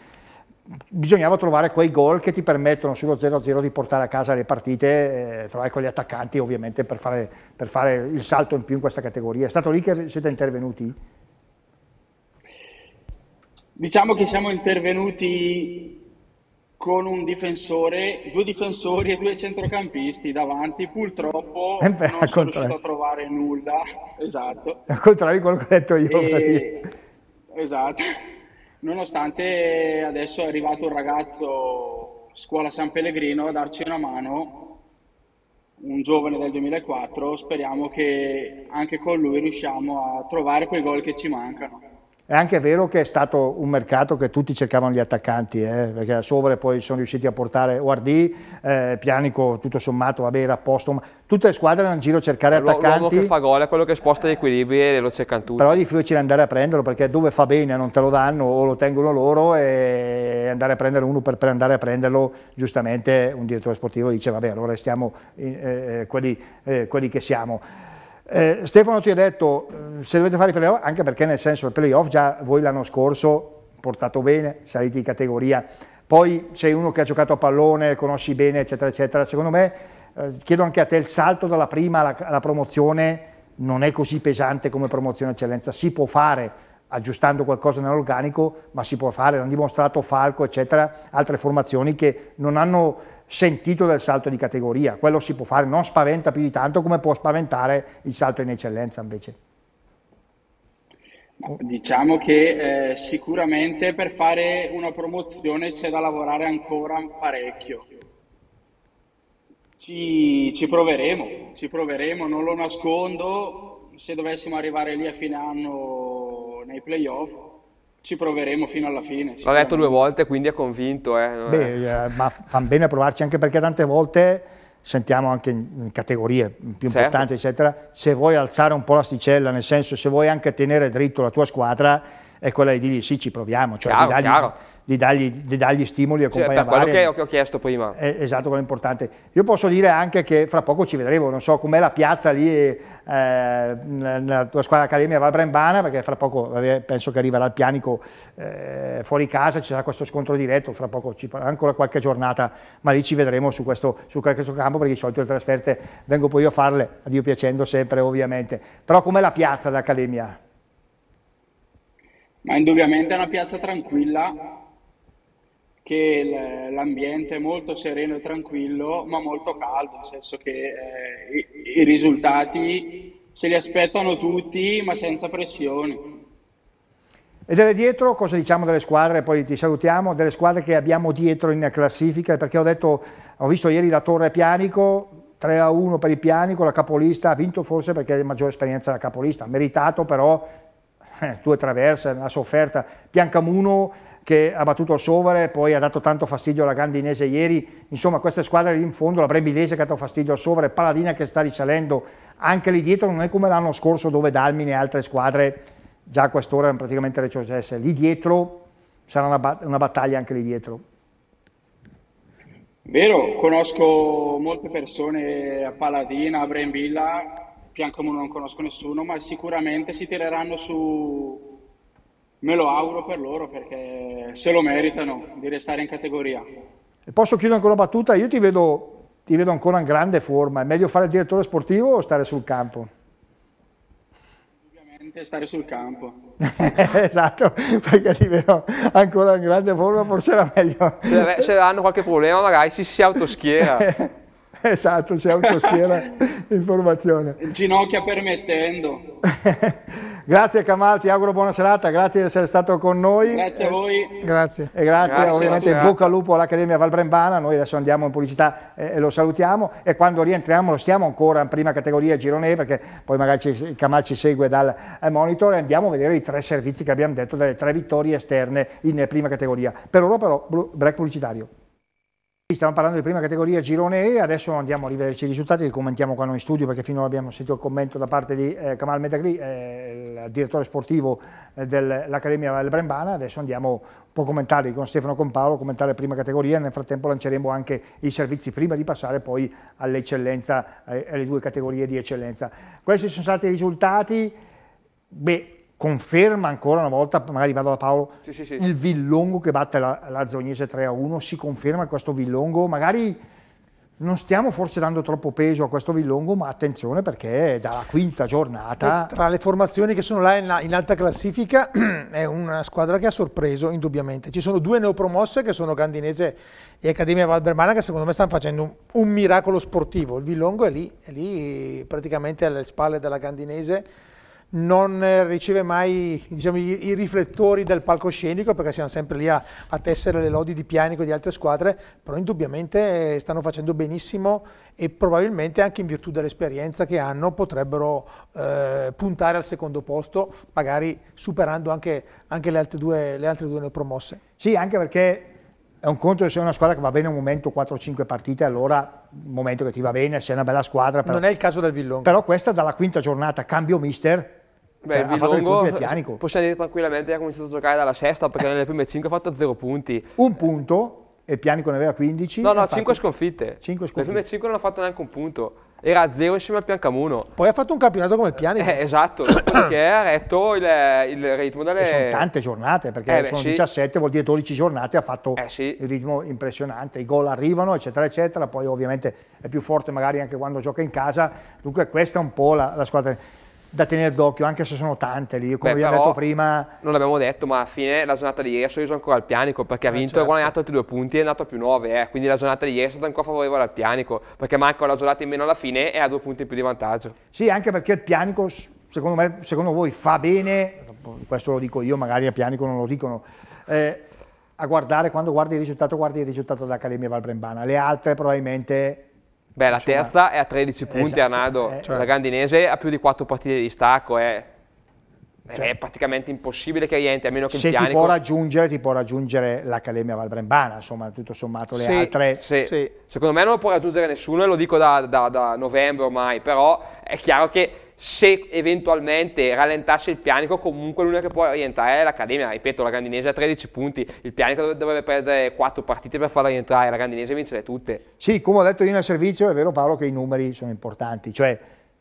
bisognava trovare quei gol che ti permettono sullo 0-0 di portare a casa le partite, eh, trovare quegli attaccanti ovviamente per fare, per fare, il salto in più in questa categoria. È stato lì che siete intervenuti? Diciamo che siamo intervenuti con un difensore, due difensori e due centrocampisti davanti, purtroppo eh beh, non sono riuscito a trovare nulla. Esatto. Al contrario di quello che ho detto io. E... Esatto. Nonostante adesso è arrivato un ragazzo scuola San Pellegrino a darci una mano, un giovane del 2004, speriamo che anche con lui riusciamo a trovare quei gol che ci mancano. È anche vero che è stato un mercato che tutti cercavano gli attaccanti, eh, perché a Sovere poi sono riusciti a portare Oardì, eh, Pianico tutto sommato, vabbè, era a posto, ma tutte le squadre erano in giro a cercare L attaccanti. L'uomo che fa gol è quello che sposta gli eh. equilibri e lo cercano tutti. Però è difficile andare a prenderlo perché dove fa bene non te lo danno o lo tengono loro e andare a prendere uno per, andare a prenderlo, giustamente un direttore sportivo dice vabbè allora restiamo eh, eh, quelli, eh, quelli che siamo. Eh, Stefano ti ha detto eh, se dovete fare i playoff, anche perché nel senso il playoff già voi l'anno scorso portato bene, saliti di categoria, poi sei uno che ha giocato a pallone, conosci bene, eccetera, eccetera. Secondo me, eh, chiedo anche a te, il salto dalla prima alla, alla promozione non è così pesante come promozione eccellenza, si può fare aggiustando qualcosa nell'organico, ma si può fare, l'hanno dimostrato Falco, eccetera, altre formazioni che non hanno sentito del salto di categoria, quello si può fare, non spaventa più di tanto come può spaventare il salto in eccellenza invece. Diciamo che eh, sicuramente per fare una promozione c'è da lavorare ancora parecchio. Ci, ci proveremo, ci proveremo, non lo nascondo, se dovessimo arrivare lì a fine anno nei playoff ci proveremo fino alla fine. L'ha detto due volte, quindi è convinto. Eh. Beh, eh, ma fa bene a provarci anche perché tante volte sentiamo anche in categorie più certo. importanti, eccetera, se vuoi alzare un po' l'asticella, nel senso se vuoi anche tenere dritto la tua squadra, è quella di dire sì, ci proviamo. Cioè, chiaro, di dargli, chiaro di dargli, di dargli stimoli e cioè, compagnia cioè, Quello che, ho chiesto prima. Eh, esatto, quello è importante. Io posso dire anche che fra poco ci vedremo, non so com'è la piazza lì eh, nella tua squadra accademia Val Brembana, perché fra poco penso che arriverà il pianico eh, fuori casa, ci sarà questo scontro diretto, fra poco ci, ancora qualche giornata, ma lì ci vedremo su questo, su questo campo, perché di solito le trasferte vengo poi io a farle, a Dio piacendo sempre ovviamente. Però com'è la piazza dell'accademia? Ma indubbiamente è una piazza tranquilla, che l'ambiente è molto sereno e tranquillo, ma molto caldo, nel senso che eh, i, i, risultati se li aspettano tutti, ma senza pressioni. E delle dietro, cosa diciamo delle squadre? Poi ti salutiamo, delle squadre che abbiamo dietro in classifica, perché ho, detto, ho visto ieri la Torre Pianico, 3 a 1 per il Pianico, la capolista ha vinto forse perché ha maggiore esperienza da capolista, meritato però due eh, traverse, una sofferta, Piancamuno che ha battuto il Sovere, poi ha dato tanto fastidio alla Gandinese ieri, insomma queste squadre lì in fondo, la Brembilese che ha dato fastidio al Sovere, Paladina che sta risalendo, anche lì dietro non è come l'anno scorso dove Dalmine e altre squadre già a quest'ora erano praticamente retrocesse, lì dietro sarà una, bat una battaglia anche lì dietro. Vero, conosco molte persone a Paladina, a Brembilla, Piancamuno non conosco nessuno, ma sicuramente si tireranno su, me lo auguro per loro perché se lo meritano di restare in categoria. E posso chiudere ancora una battuta? Io ti vedo, ti vedo ancora in grande forma, è meglio fare il direttore sportivo o stare sul campo? Ovviamente stare sul campo. [LAUGHS] esatto, perché ti vedo ancora in grande forma, forse era meglio. Se, se hanno qualche problema magari ci si autoschiera. [LAUGHS] [LAUGHS] esatto, si autoschiera [LAUGHS] informazione. Il ginocchio permettendo. [LAUGHS] grazie Kamal, ti auguro buona serata, grazie di essere stato con noi. Grazie a eh, voi. Grazie. E grazie, grazie ovviamente bocca al lupo all'Accademia Valbrembana, noi adesso andiamo in pubblicità eh, e lo salutiamo e quando rientriamo lo stiamo ancora in prima categoria Girone perché poi magari ci, Kamal ci segue dal eh, monitor e andiamo a vedere i tre servizi che abbiamo detto, delle tre vittorie esterne in prima categoria. Per ora però break pubblicitario. Stiamo parlando di prima categoria Girone E, adesso andiamo a rivederci i risultati, li commentiamo qua noi in studio perché finora abbiamo sentito il commento da parte di eh, Kamal Medagli, eh, il direttore sportivo eh, dell'Accademia del Brembana, adesso andiamo un po' a commentarli con Stefano Compaolo, commentare prima categoria, nel frattempo lanceremo anche i servizi prima di passare poi all'eccellenza, eh, alle due categorie di eccellenza. Questi sono stati i risultati, beh conferma ancora una volta, magari vado da Paolo, sì, sì, sì. il Villongo che batte la, la Zognese 3-1, si conferma questo Villongo, magari non stiamo forse dando troppo peso a questo Villongo, ma attenzione perché è dalla quinta giornata... E tra le formazioni che sono là in, in alta classifica [CLEARS THROAT] è una squadra che ha sorpreso indubbiamente. Ci sono due neopromosse che sono Gandinese e Accademia Valbermana che secondo me stanno facendo un, un miracolo sportivo. Il Villongo è lì, è lì praticamente alle spalle della Gandinese non eh, riceve mai diciamo, i, riflettori del palcoscenico perché siamo sempre lì a, a, tessere le lodi di Pianico e di altre squadre, però indubbiamente eh, stanno facendo benissimo e probabilmente anche in virtù dell'esperienza che hanno potrebbero eh, puntare al secondo posto, magari superando anche, anche le, altre due, le altre due promosse. Sì, anche perché è un conto se è una squadra che va bene un momento 4-5 partite, allora un momento che ti va bene, se è una bella squadra. Però, non è il caso del Villon. Però questa dalla quinta giornata, cambio mister, Beh, cioè, ha fatto il punti Possiamo dire tranquillamente che ha cominciato a giocare dalla sesta perché nelle prime 5 ha fatto 0 punti. Un punto e Pianico ne aveva 15. No, no, 5 sconfitte. 5 sconfitte. Le prime 5 non ha fatto neanche un punto. Era 0 zero insieme al Piancamuno. Poi ha fatto un campionato come Pianico. Eh, esatto, [COUGHS] perché ha retto il, il ritmo delle... E sono tante giornate, perché eh, sono sì. 17, vuol dire 12 giornate, ha fatto eh, sì. il ritmo impressionante. I gol arrivano, eccetera, eccetera. Poi ovviamente è più forte magari anche quando gioca in casa. Dunque questa è un po' la, la squadra da tenere d'occhio, anche se sono tante lì, come Beh, vi ho detto prima. Non l'abbiamo detto, ma a fine la giornata di ieri Sorriso ancora al pianico perché ha eh, vinto eh certo. e guadagnato altri due punti e è andato a più 9, eh. quindi la giornata di ieri è stata ancora favorevole al pianico perché manca una giornata in meno alla fine e ha due punti in più di vantaggio. Sì, anche perché il pianico, secondo, me, secondo voi, fa bene, questo lo dico io, magari a pianico non lo dicono. Eh, a guardare quando guardi il risultato, guardi il risultato dell'Accademia Valbrembana, le altre probabilmente Beh, la terza è a 13 punti esatto, Arnaldo, eh, cioè. Eh. la Grandinese ha più di 4 partite di stacco, eh. è, cioè. è praticamente impossibile che rientri, a meno che Se il Pianico... ti può raggiungere, ti può raggiungere l'Accademia Valbrembana, insomma, tutto sommato le sì, altre... Sì. Sì. Secondo me non lo può raggiungere nessuno, e lo dico da, da, da novembre ormai, però è chiaro che se eventualmente rallentasse il pianico comunque l'unica che può rientrare è l'Accademia ripeto la Grandinese ha 13 punti il pianico dovrebbe perdere 4 partite per farla rientrare la Grandinese vincerà tutte sì come ho detto io nel servizio è vero Paolo che i numeri sono importanti cioè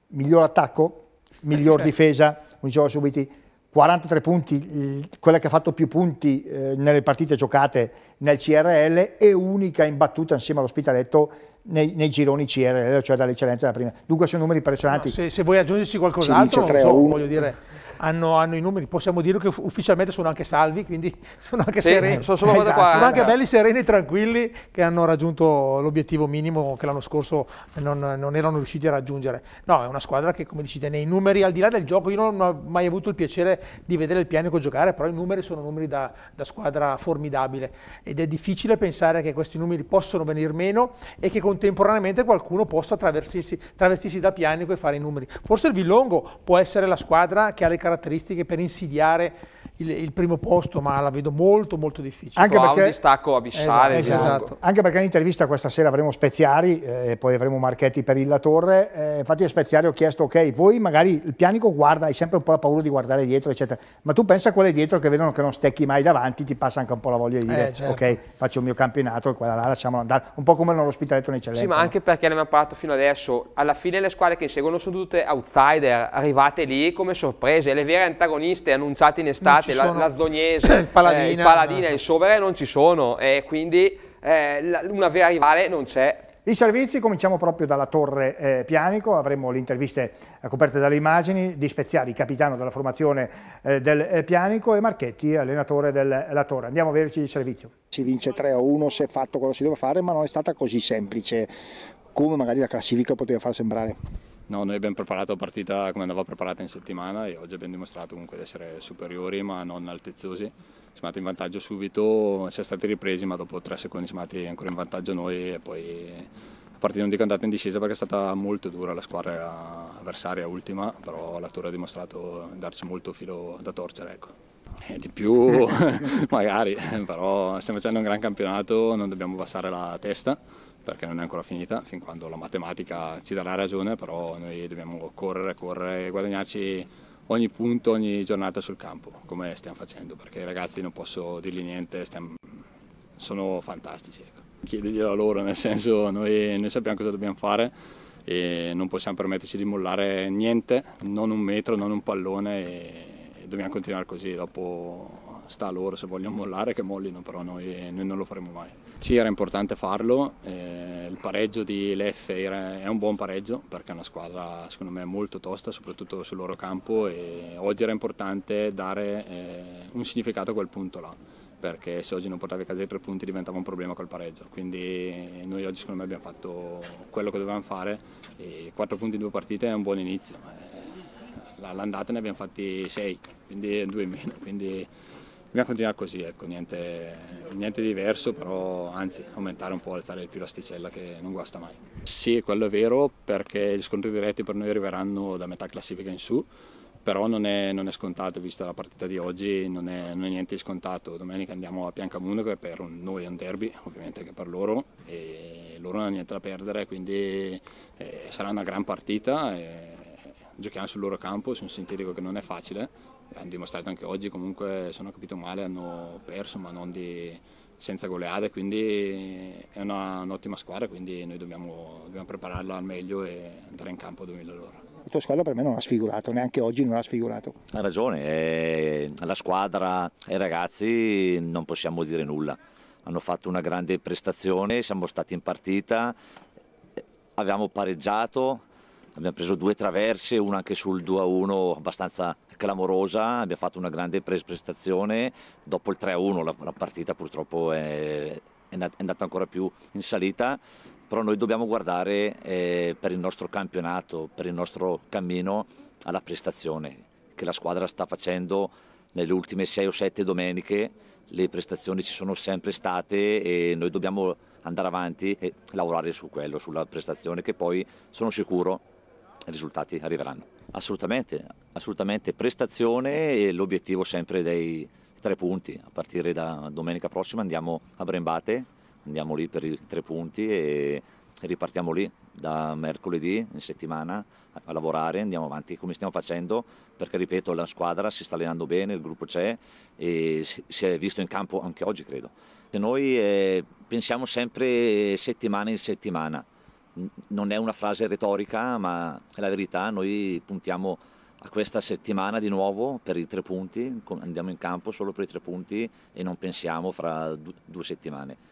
miglior attacco miglior eh, difesa come dicevo subito 43 punti quella che ha fatto più punti eh, nelle partite giocate nel CRL e unica imbattuta insieme all'ospitaletto nei, nei gironi CRL, cioè dall'eccellenza alla prima. Dunque sono numeri impressionanti. No, se, se, vuoi aggiungerci qualcos'altro, non so, voglio dire, hanno, hanno, i numeri, possiamo dire che ufficialmente sono anche salvi, quindi [LAUGHS] sono anche sì, sereni. Esatto, sono, esatto, eh. qua, sono anche belli, sereni e tranquilli che hanno raggiunto l'obiettivo minimo che l'anno scorso non, non, erano riusciti a raggiungere. No, è una squadra che, come dicite, nei numeri, al di là del gioco, io non ho mai avuto il piacere di vedere il pianico giocare, però i numeri sono numeri da, da squadra formidabile ed è difficile pensare che questi numeri possano venir meno e che con contemporaneamente qualcuno possa travestirsi da pianico e fare i numeri. Forse il Villongo può essere la squadra che ha le caratteristiche per insidiare il, il, primo posto, ma la vedo molto molto difficile. Anche perché, ha un distacco abissale. Esatto, esatto. Anche perché in intervista questa sera avremo Speziari eh, poi avremo Marchetti per il La Torre. Eh, infatti a Speziari ho chiesto, ok, voi magari il pianico guarda, hai sempre un po' la paura di guardare dietro, eccetera, ma tu pensa a quelle dietro che vedono che non stecchi mai davanti, ti passa anche un po' la voglia di dire, eh, certo. ok, faccio il mio campionato e quella là lasciamolo andare, un po' come nell'ospitaletto in eccellenza. Sì, ma anche perché ne abbiamo parlato fino adesso, alla fine le squadre che seguono sono tutte outsider, arrivate lì come sorprese, le vere antagoniste annunciate in estate veramente la, la, Zognese, [CLEARS THROAT] il Paladina, eh, il, Paladina eh. il Sovere non ci sono e eh, quindi eh, una vera rivale non c'è. I servizi, cominciamo proprio dalla Torre eh, Pianico, avremo le interviste eh, coperte dalle immagini di Speziari, capitano della formazione eh, del eh, Pianico e Marchetti, allenatore della Torre. Andiamo a vederci il servizio. Si vince 3-1 se è fatto quello che si doveva fare, ma non è stata così semplice come magari la classifica poteva far sembrare. No, noi abbiamo preparato la partita come andava preparata in settimana e oggi abbiamo dimostrato comunque di essere superiori ma non altezzosi. Siamo andati in vantaggio subito, siamo stati ripresi ma dopo tre secondi siamo andati ancora in vantaggio noi e poi la partita non dico andata in discesa perché è stata molto dura la squadra avversaria ultima, però la Torre ha dimostrato di darci molto filo da torcere. Ecco. Eh, di più [LAUGHS] [LAUGHS] magari, però stiamo facendo un gran campionato, non dobbiamo abbassare la testa perché non è ancora finita, fin quando la matematica ci darà ragione, però noi dobbiamo correre, correre e guadagnarci ogni punto, ogni giornata sul campo, come stiamo facendo, perché i ragazzi non posso dirgli niente, stiamo... sono fantastici. Ecco. Chiediglielo a loro, nel senso noi, noi sappiamo cosa dobbiamo fare e non possiamo permetterci di mollare niente, non un metro, non un pallone e dobbiamo continuare così, dopo sta a loro se vogliono mollare che mollino, però noi, noi non lo faremo mai. Sì, era importante farlo, eh, il pareggio di Leffe è un buon pareggio perché è una squadra secondo me molto tosta, soprattutto sul loro campo e oggi era importante dare eh, un significato a quel punto là perché se oggi non portavi a casa i tre punti diventava un problema col pareggio. Quindi noi oggi secondo me abbiamo fatto quello che dovevamo fare e quattro punti in due partite è un buon inizio. Eh, l'andata ne abbiamo fatti sei, quindi due in meno. Quindi Dobbiamo continuare così, ecco, niente, niente, diverso, però anzi aumentare un po', alzare più l'asticella che non guasta mai. Sì, quello è vero perché gli scontri diretti per noi arriveranno da metà classifica in su, però non è, non è scontato, vista la partita di oggi, non è, non è, niente di scontato. Domenica andiamo a Piancamuno che per noi è un derby, ovviamente anche per loro, e loro non hanno niente da perdere, quindi eh, sarà una gran partita. E giochiamo sul loro campo, su un sintetico che non è facile, hanno dimostrato anche oggi comunque, se non ho capito male, hanno perso ma non di, senza goleade, quindi è una, un'ottima squadra, quindi noi dobbiamo, dobbiamo, prepararla al meglio e andare in campo a 2000 loro. La tua squadra per me non ha sfigurato, neanche oggi non ha sfigurato. Ha ragione, eh, la squadra e i ragazzi non possiamo dire nulla, hanno fatto una grande prestazione, siamo stati in partita, abbiamo pareggiato, abbiamo preso due traverse, una anche sul 2-1 abbastanza clamorosa, abbia fatto una grande prestazione. Dopo il 3-1 la, la partita purtroppo è, è, andata ancora più in salita, però noi dobbiamo guardare eh, per il nostro campionato, per il nostro cammino alla prestazione che la squadra sta facendo nelle ultime 6 o 7 domeniche. Le prestazioni ci sono sempre state e noi dobbiamo andare avanti e lavorare su quello, sulla prestazione che poi sono sicuro i risultati arriveranno. Assolutamente, assolutamente. Prestazione e l'obiettivo sempre dei tre punti. A partire da domenica prossima andiamo a Brembate, andiamo lì per i tre punti e ripartiamo lì da mercoledì in settimana a lavorare, andiamo avanti come stiamo facendo perché ripeto la squadra si sta allenando bene, il gruppo c'è e si è visto in campo anche oggi credo. Noi eh, pensiamo sempre settimana in settimana, non è una frase retorica, ma è la verità, noi puntiamo a questa settimana di nuovo per i tre punti, andiamo in campo solo per i tre punti e non pensiamo fra due settimane.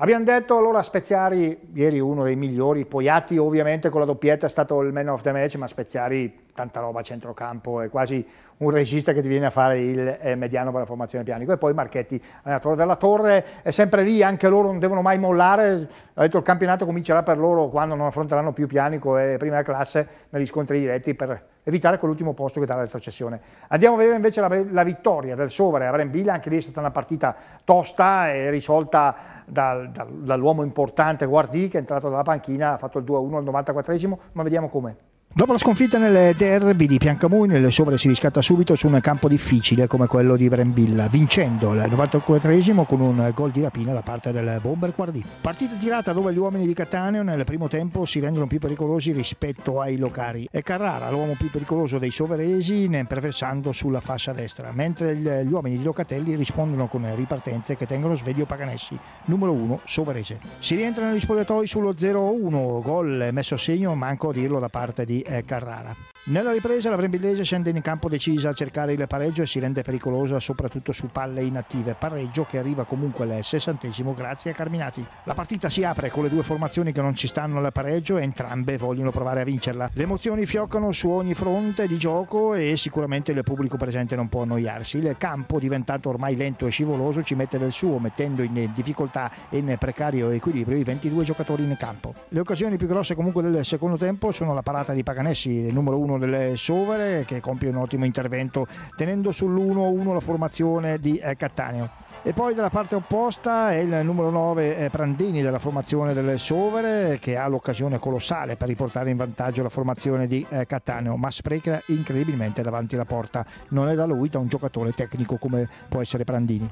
Abbiamo detto allora Speziari, ieri uno dei migliori, Poiati ovviamente con la doppietta è stato il man of the match, ma Speziari tanta roba a centrocampo, è quasi un regista che ti viene a fare il eh, mediano per la formazione pianico. E poi Marchetti, allenatore della Torre, è sempre lì, anche loro non devono mai mollare, ha detto il campionato comincerà per loro quando non affronteranno più pianico e prima classe negli scontri diretti per evitare quell'ultimo posto che dà la retrocessione. Andiamo a vedere invece la, la vittoria del Sovere a Brembilla, anche lì è stata una partita tosta e risolta dal, dal, dall'uomo importante Guardì che è entrato dalla panchina, ha fatto il 2-1 al 94 ma vediamo come. Dopo la sconfitta nel derby di Piancamuni, il Sovra si riscatta subito su un campo difficile come quello di Brembilla, vincendo il 94 con un gol di rapina da parte del Bomber Guardì. Partita tirata dove gli uomini di Cataneo nel primo tempo si rendono più pericolosi rispetto ai locari. È Carrara, l'uomo più pericoloso dei soveresi, ne perversando sulla fascia destra, mentre gli uomini di Locatelli rispondono con ripartenze che tengono sveglio Paganessi, numero 1 soverese. Si rientra negli spogliatoi sullo 0-1, gol messo a segno, manco a dirlo da parte di Carrara. Nella ripresa la Brembillese scende in campo decisa a cercare il pareggio e si rende pericolosa soprattutto su palle inattive, pareggio che arriva comunque al sessantesimo grazie a Carminati. La partita si apre con le due formazioni che non ci stanno al pareggio e entrambe vogliono provare a vincerla. Le emozioni fioccano su ogni fronte di gioco e sicuramente il pubblico presente non può annoiarsi. Il campo diventato ormai lento e scivoloso ci mette del suo mettendo in difficoltà e in precario equilibrio i 22 giocatori in campo. Le occasioni più grosse comunque del secondo tempo sono la parata di Paganessi, il numero 1 Antonio del Sciovere che compie un ottimo intervento tenendo sull'1-1 la formazione di eh, Cattaneo. E poi dalla parte opposta è il numero 9 eh, Prandini della formazione del Sovere che ha l'occasione colossale per riportare in vantaggio la formazione di eh, Cattaneo, ma spreca incredibilmente davanti alla porta. Non è da lui, da un giocatore tecnico come può essere Prandini.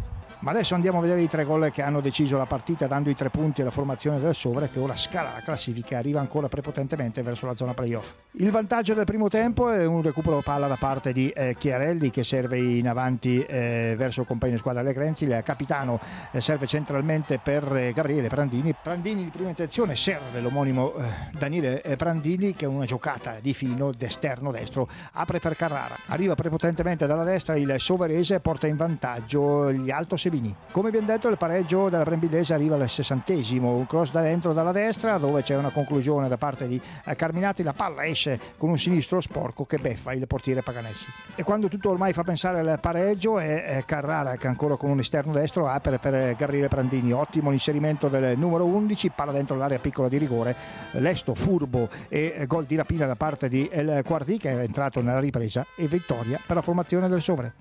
Ma adesso andiamo a vedere i tre gol che hanno deciso la partita dando i tre punti alla formazione del Sovra che ora scala la classifica e arriva ancora prepotentemente verso la zona playoff. Il vantaggio del primo tempo è un recupero palla da parte di eh, Chiarelli che serve in avanti eh, verso il compagno di squadra Le Legrenzi, il capitano eh, serve centralmente per eh, Gabriele Prandini. Prandini di prima intenzione serve l'omonimo eh, Daniele eh, Prandini che è una giocata di fino d'esterno destro, apre per Carrara, arriva prepotentemente dalla destra il Soverese porta in vantaggio gli Alto Sevigliano Gabini. Come abbiamo detto il pareggio della Brembillese arriva al sessantesimo, un cross da dentro dalla destra dove c'è una conclusione da parte di eh, Carminati, la palla esce con un sinistro sporco che beffa il portiere Paganessi. E quando tutto ormai fa pensare al pareggio è Carrara che ancora con un esterno destro apre per Gabriele Prandini, ottimo l'inserimento del numero 11, palla dentro l'area piccola di rigore, Lesto furbo e gol di rapina da parte di El Quardi che è entrato nella ripresa e vittoria per la formazione del Sovre.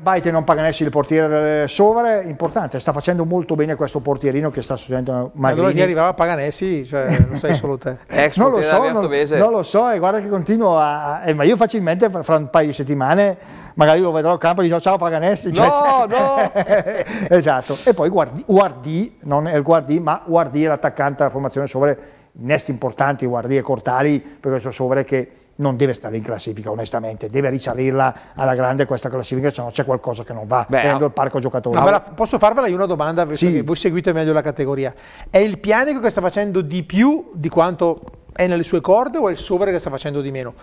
Baite non paga nessuno il portiere del Sovere, importante, sta facendo molto bene questo portierino che sta succedendo Magrini. Ma dove ti arrivava Paganessi? Cioè, lo sai solo te. [LAUGHS] Eh, ex non lo so, non, non, lo so e guarda che continuo a... Eh, ma io facilmente fra un paio di settimane magari lo vedrò al campo e gli dirò ciao Paganessi. No, cioè, cioè no! [LAUGHS] esatto. E poi Guardi, Guardi, non è il Guardi, ma Guardi era attaccante alla formazione Sovere, nesti importanti Guardi e Cortali, per questo Sovere che non deve stare in classifica onestamente, deve risalirla alla grande questa classifica, se no c'è qualcosa che non va, prendo ah, il parco giocatori. No, ah, posso farvela io una domanda, visto sì. che voi seguite meglio la categoria. È il pianico che sta facendo di più di quanto è nelle sue corde o è il Sovere che sta facendo di meno?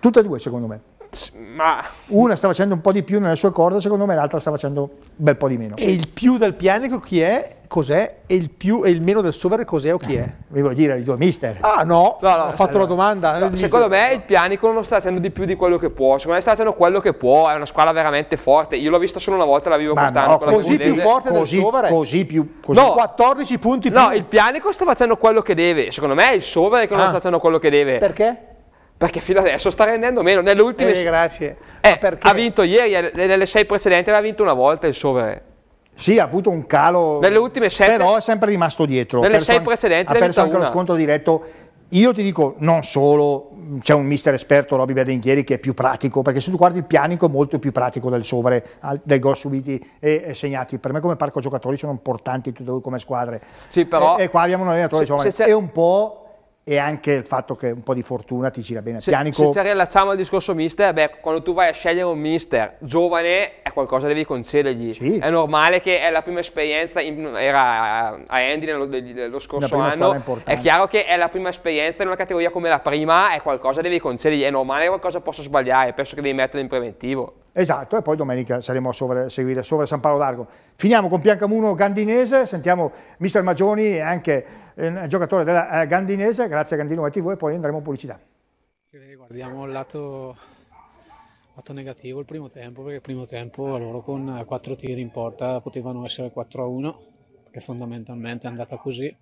Tutte e due secondo me. Ma... Una sta facendo un po' di più nelle sue corde, secondo me l'altra sta facendo un bel po' di meno. E il più del pianico chi è? Cos'è? E il, più, e il meno del Sover cos'è o chi è? Eh, vi voglio dire, il tuo mister. Ah no, no, no ho fatto la domanda. No, secondo mister. me il pianico non sta facendo di più di quello che può, secondo me sta facendo quello che può, è una squadra veramente forte. Io l'ho vista solo una volta, la vivo quest'anno. No, così più forte così, del Sover? Così più, così. No, 14 punti più. No, il pianico sta facendo quello che deve, secondo me è il Sover che non ah. sta facendo quello che deve. Perché? perché fino adesso sta rendendo meno. Nelle ultime... Eh, grazie. Eh, ha vinto ieri, eh, nelle sei precedenti aveva vinto una volta il Sovere. Sì, ha avuto un calo, nelle ultime sette, però è sempre rimasto dietro. Nelle sei an- precedenti ha perso anche una. lo scontro diretto. Io ti dico, non solo, mm, c'è un mister esperto, Robby Bedenchieri, che è più pratico, perché se tu guardi il pianico è molto più pratico del Sovere, dei gol subiti e, segnati. Per me come parco giocatori sono importanti tutti e due come squadre. Sì, però, e, e, qua abbiamo un allenatore se, giovane. Se e un po' e anche il fatto che un po' di fortuna ti gira bene. Se, Pianico... se ci riallacciamo al discorso mister, beh, quando tu vai a scegliere un mister giovane è qualcosa che devi concedergli. Sì. È normale che è la prima esperienza, in, era a Andy nello, dello scorso anno, è chiaro che è la prima esperienza in una categoria come la prima, è qualcosa che devi concedergli, è normale che qualcosa possa sbagliare, penso che devi metterlo in preventivo. Esatto, e poi domenica saremo a sovra, seguire sopra San Paolo Largo. Finiamo con Piancamuno Gandinese, sentiamo mister Magioni, anche eh, giocatore della eh, Gandinese, grazie a Gandino e TV e poi andremo in pubblicità. Eh, guardiamo il lato, lato, negativo, il primo tempo, perché il primo tempo loro con 4 eh, tiri in porta potevano essere 4 a 1, che fondamentalmente è andata così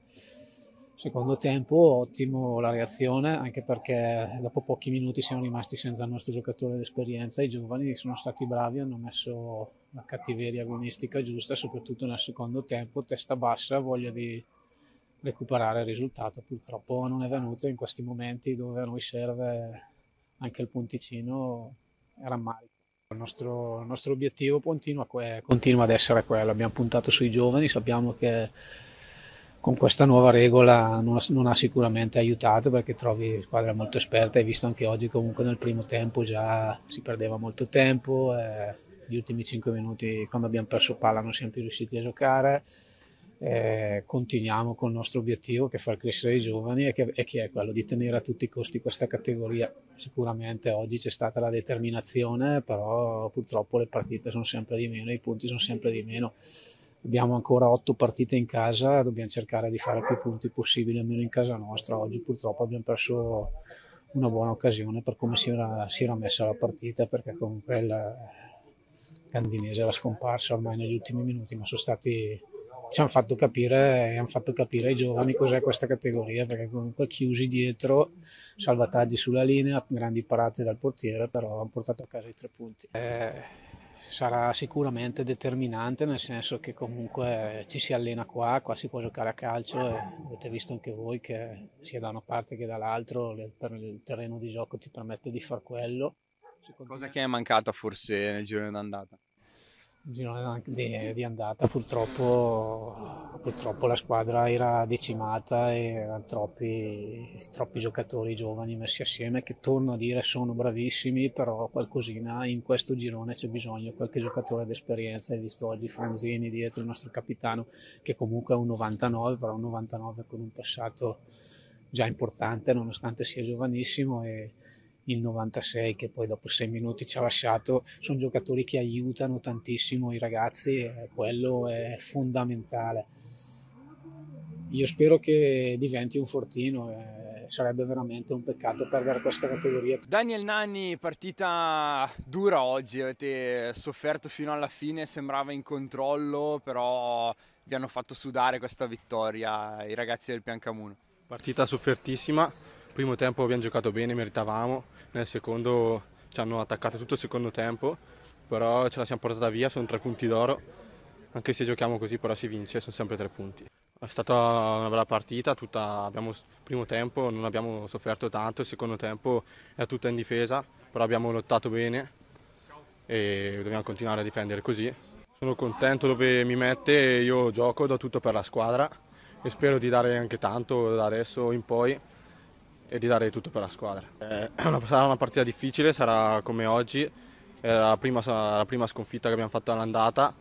Secondo tempo ottimo la reazione, anche perché dopo pochi minuti siamo rimasti senza il nostro giocatore d'esperienza. I giovani sono stati bravi, hanno messo la cattiveria agonistica giusta, soprattutto nel secondo tempo, testa bassa, voglia di recuperare il risultato. Purtroppo non è venuto in questi momenti dove a noi serve anche il punticino rammarico. Il nostro, il nostro obiettivo continua, continua ad essere quello, abbiamo puntato sui giovani, sappiamo che con questa nuova regola non ha, non ha, sicuramente aiutato perché trovi squadre molto esperte, hai visto anche oggi comunque nel primo tempo già si perdeva molto tempo, eh, gli ultimi 5 minuti quando abbiamo perso palla non siamo più riusciti a giocare, eh, continuiamo con il nostro obiettivo che è far crescere i giovani e che, e che è quello di tenere a tutti i costi questa categoria. Sicuramente oggi c'è stata la determinazione, però purtroppo le partite sono sempre di meno, i punti sono sempre di meno abbiamo ancora otto partite in casa, dobbiamo cercare di fare più punti possibili, almeno in casa nostra. Oggi purtroppo abbiamo perso una buona occasione per come si era, si era messa la partita, perché comunque il Candinese era scomparso ormai negli ultimi minuti, ma sono stati ci hanno fatto capire, hanno fatto capire ai giovani cos'è questa categoria, perché comunque chiusi dietro, salvataggi sulla linea, grandi parate dal portiere, però hanno portato a casa i tre punti. Eh, sarà sicuramente determinante nel senso che comunque ci si allena qua, qua si può giocare a calcio e avete visto anche voi che sia da una parte che dall'altra il terreno di gioco ti permette di far quello. Cosa che è mancata forse nel giro d'andata? girone di, di, andata purtroppo, purtroppo, la squadra era decimata e erano troppi, troppi, giocatori giovani messi assieme che torno a dire sono bravissimi però qualcosina in questo girone c'è bisogno qualche giocatore d'esperienza hai visto oggi Franzini dietro il nostro capitano che comunque è un 99 però un 99 con un passato già importante nonostante sia giovanissimo e, il 96 che poi dopo sei minuti ci ha lasciato, sono giocatori che aiutano tantissimo i ragazzi e quello è fondamentale. Io spero che diventi un fortino. Eh sarebbe veramente un peccato perdere questa categoria. Daniel Nanni, partita dura oggi, avete sofferto fino alla fine, sembrava in controllo, però vi hanno fatto sudare questa vittoria i ragazzi del Piancamuno. Partita soffertissima, primo tempo abbiamo giocato bene, meritavamo, nel secondo ci hanno attaccato tutto il secondo tempo, però ce la siamo portata via, sono tre punti d'oro, anche se giochiamo così però si vince, sono sempre tre punti. È stata una bella partita, tutta, abbiamo, primo tempo non abbiamo sofferto tanto, il secondo tempo è tutta in difesa, però abbiamo lottato bene e dobbiamo continuare a difendere così. Sono contento dove mi mette, io gioco, do tutto per la squadra e spero di dare anche tanto da adesso in poi e di dare tutto per la squadra. Eh, [CLEARS THROAT] sarà una partita difficile, sarà come oggi, era la prima, la prima sconfitta che abbiamo fatto all'andata,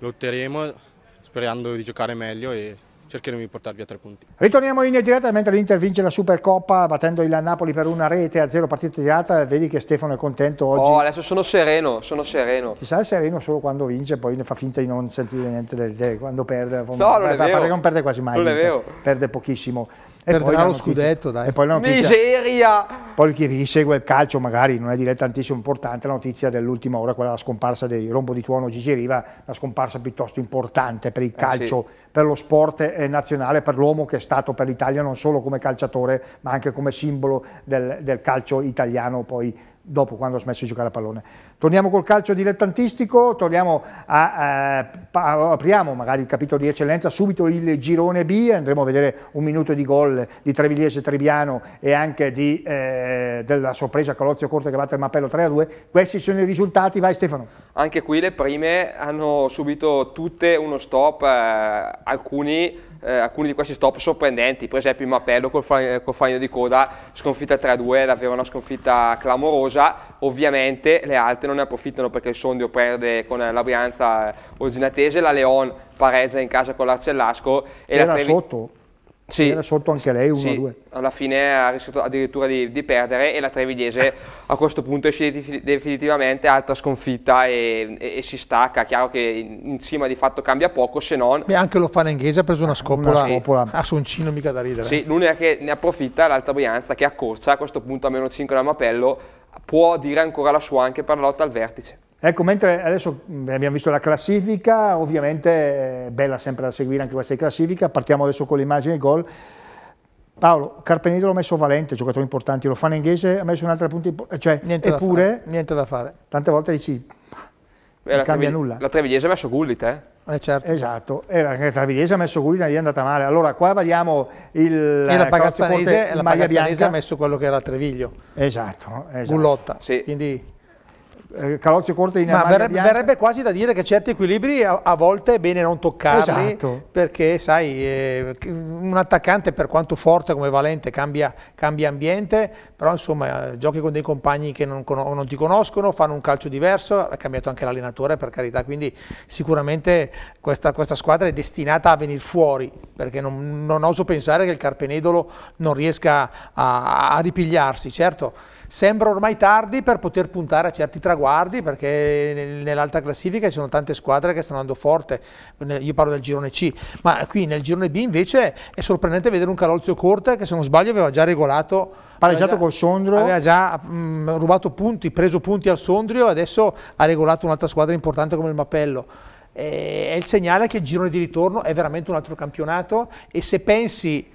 lotteremo sperando di giocare meglio e cercheremo di portare via tre punti. Ritorniamo in linea diretta mentre l'Inter vince la Supercoppa battendo il Napoli per una rete a zero partite tirata, vedi che Stefano è contento oggi. Oh, adesso sono sereno, sono sereno. Chissà è sereno solo quando vince, poi ne fa finta di non sentire niente del, del, quando perde. No, non, è vero. non perde quasi mai. Non è vero. Perde pochissimo perderà lo scudetto, dai. E poi la notizia, Miseria! Poi chi, chi segue il calcio magari non è tantissimo importante, la notizia dell'ultima ora, quella della scomparsa di Rombo di Tuono Gigi Riva, una scomparsa piuttosto importante per il eh, calcio, eh sì. per lo sport eh, nazionale, per l'uomo che è stato per l'Italia non solo come calciatore, ma anche come simbolo del, del calcio italiano poi dopo quando ha smesso di giocare a pallone. Torniamo col calcio dilettantistico, torniamo a, eh, a, apriamo magari il capitolo di eccellenza, subito il girone B, andremo a vedere un minuto di gol di Trevigliese Treviano e anche di, eh, della sorpresa Calozio Corte che batte il Mappello 3-2. Questi sono i risultati, vai Stefano. Anche qui le prime hanno subito tutte uno stop, eh, alcuni eh, alcuni di questi stop sorprendenti, per esempio il Mappello col, eh, col fragno di coda, sconfitta 3-2, davvero una sconfitta clamorosa, ovviamente le altre non ne approfittano perché il Sondio perde con la Brianza eh, Orginatese, la Leon pareggia in casa con l'Arcellasco e Era la Trevi... sotto sì. era sotto anche lei 1-2. Sì. alla fine ha rischiato addirittura di, di, perdere e la Trevigliese [LAUGHS] a questo punto esce definitivamente alta sconfitta e, e, e si stacca, chiaro che in, in, cima di fatto cambia poco se non... Beh anche lo Fanenghese ha preso una scopola, sì. a Soncino mica da ridere. Sì, l'unica che ne approfitta è l'Alta Brianza che accorcia a questo punto a meno 5 dal Mapello può dire ancora la sua anche per la lotta al vertice. Ecco, mentre adesso mm, abbiamo visto la classifica, ovviamente è eh, bella sempre da seguire anche questa classifica, partiamo adesso con l'immagine gol. Paolo, Carpenito l'ho messo Valente, giocatore importante, lo inglese, ha messo un altro punto importante, eh, cioè, niente eppure... Da niente da fare. Tante volte dici, Beh, non cambia nulla. La Trevigliese ha messo Gullit, eh? Eh certo. Esatto, e eh, la Trevigliese ha messo Gullit, gli è andata male. Allora qua variamo il... E la Pagazzanese, la Pagazzanese ha messo quello che era Treviglio. Esatto. esatto. Gullotta. Sì. Quindi eh, e corte in Ma verrebbe, verrebbe, quasi da dire che certi equilibri a, a volte è bene non toccarli, esatto. perché sai, eh, un attaccante per quanto forte come Valente cambia, cambia ambiente, però insomma giochi con dei compagni che non, non, ti conoscono, fanno un calcio diverso, ha cambiato anche l'allenatore per carità, quindi sicuramente questa, questa squadra è destinata a venire fuori, perché non, non oso pensare che il Carpenedolo non riesca a, a ripigliarsi, certo Sembra ormai tardi per poter puntare a certi traguardi perché nell'alta classifica ci sono tante squadre che stanno andando forte, io parlo del girone C, ma qui nel girone B invece è sorprendente vedere un Calolzio Corte che se non sbaglio aveva già regolato pareggiato col Sondrio aveva già mh, rubato punti, preso punti al Sondrio e adesso ha regolato un'altra squadra importante come il Mappello eh, è il segnale che il girone di ritorno è veramente un altro campionato e se pensi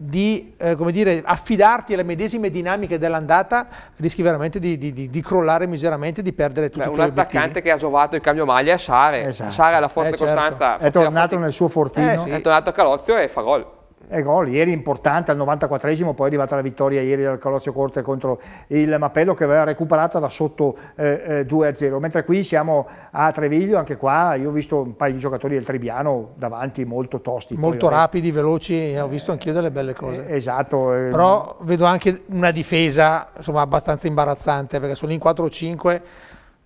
di eh, dire, affidarti alle medesime dinamiche dell'andata rischi veramente di, di, di, crollare miseramente, di perdere tutto il Beh, un attaccante che ha giovato il cambio maglia è Sare esatto. Sare alla forte eh, certo. costanza è tornato nel suo fortino eh, eh, sì. è tornato a Calozio e fa gol e ecco, gol, oh, ieri importante al 94esimo, poi è arrivata la vittoria ieri dal Colosio Corte contro il Mappello che aveva recuperato da sotto eh, 2-0, eh, mentre qui siamo a Treviglio, anche qua io ho visto un paio di giocatori del Trebbiano davanti molto tosti. Molto poi, rapidi, veloci, eh, ho visto anch'io delle belle cose. Eh, esatto. Eh. Però vedo anche una difesa insomma, abbastanza imbarazzante perché sono in 4-5,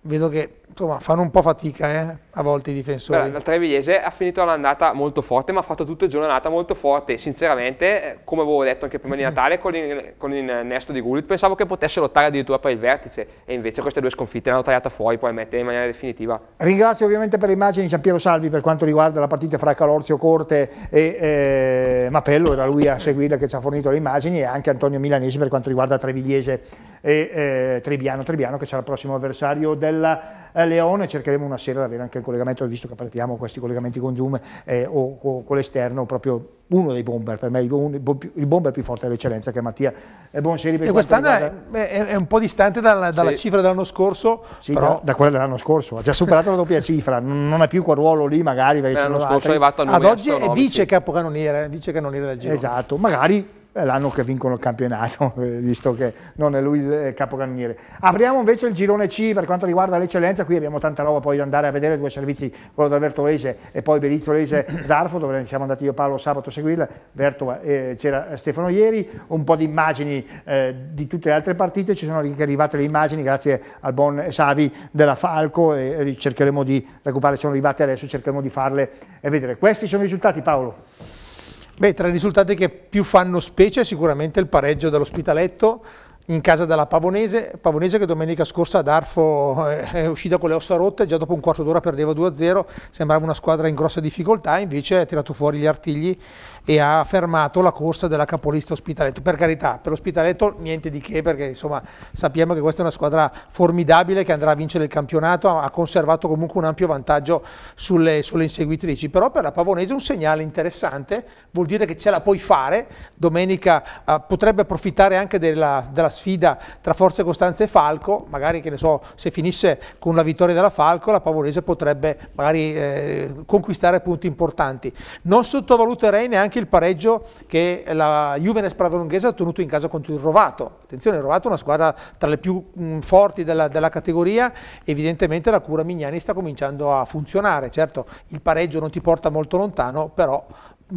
vedo che insomma, fanno un po' fatica eh, a volte i difensori. Beh, la Trevigliese ha finito l'andata molto forte, ma ha fatto tutto il giorno molto forte. Sinceramente, eh, come avevo detto anche prima di mm-hmm. Natale, con, il, con l'innesto di Gullit, pensavo che potesse lottare addirittura per il vertice, e invece queste due sconfitte l'hanno tagliata fuori, poi mette in maniera definitiva. Ringrazio ovviamente per le immagini Giampiero Salvi per quanto riguarda la partita fra Calorzio Corte e eh, Mapello, era lui a seguirla che ci ha fornito le immagini, e anche Antonio Milanesi per quanto riguarda Trevigliese e eh, Trebbiano, Trebbiano che sarà il prossimo avversario della eh, Leone, cercheremo una sera di avere anche il collegamento, visto che abbiamo questi collegamenti con Zoom eh, o, o, con l'esterno, proprio uno dei bomber, per me il, bomber più forte dell'eccellenza che è Mattia eh, Bonseri. Per e quest'anno riguarda... è, è, un po' distante dalla, dalla sì. cifra dell'anno scorso, sì, però... da, da, quella dell'anno scorso, ha già superato la doppia cifra, non ha più quel ruolo lì magari. L'anno scorso altri. è arrivato a Ad oggi è vice capocannoniere, vice cannoniere del giro. Esatto, magari l'anno che vincono il campionato, [LAUGHS] eh, visto che non è lui il eh, capocannoniere. Apriamo invece il girone C per quanto riguarda l'eccellenza, qui abbiamo tanta roba poi da andare a vedere, due servizi, quello da Vertolese e poi Berizzolese [COUGHS] Zarfo, dove siamo andati io Paolo sabato a seguirla, Verto eh, c'era Stefano ieri, un po' di immagini eh, di tutte le altre partite, ci sono arrivate le immagini grazie al buon Savi della Falco e cercheremo di recuperare, sono arrivate adesso, cercheremo di farle e vedere. Questi sono i risultati Paolo. Beh, tra i risultati che più fanno specie sicuramente il pareggio dell'Ospitaletto in casa della Pavonese, Pavonese che domenica scorsa ad Arfo eh, è uscita con le ossa rotte, già dopo un quarto d'ora perdeva 2-0, sembrava una squadra in grossa difficoltà, invece ha tirato fuori gli artigli e ha fermato la corsa della capolista Ospitaletto. Per carità, per l'Ospitaletto niente di che, perché insomma sappiamo che questa è una squadra formidabile che andrà a vincere il campionato, ha conservato comunque un ampio vantaggio sulle, sulle inseguitrici, però per la Pavonese un segnale interessante, vuol dire che ce la puoi fare, domenica eh, potrebbe approfittare anche della, della sfida tra Forze Costanza e Falco, magari che ne so, se finisse con la vittoria della Falco la Pavorese potrebbe magari eh, conquistare punti importanti. Non sottovaluterei neanche il pareggio che la Juvenes Pravolunghese ha ottenuto in casa contro il Rovato. Attenzione, il Rovato è una squadra tra le più mh, mm, forti della, della categoria, evidentemente la cura Mignani sta cominciando a funzionare, certo il pareggio non ti porta molto lontano, però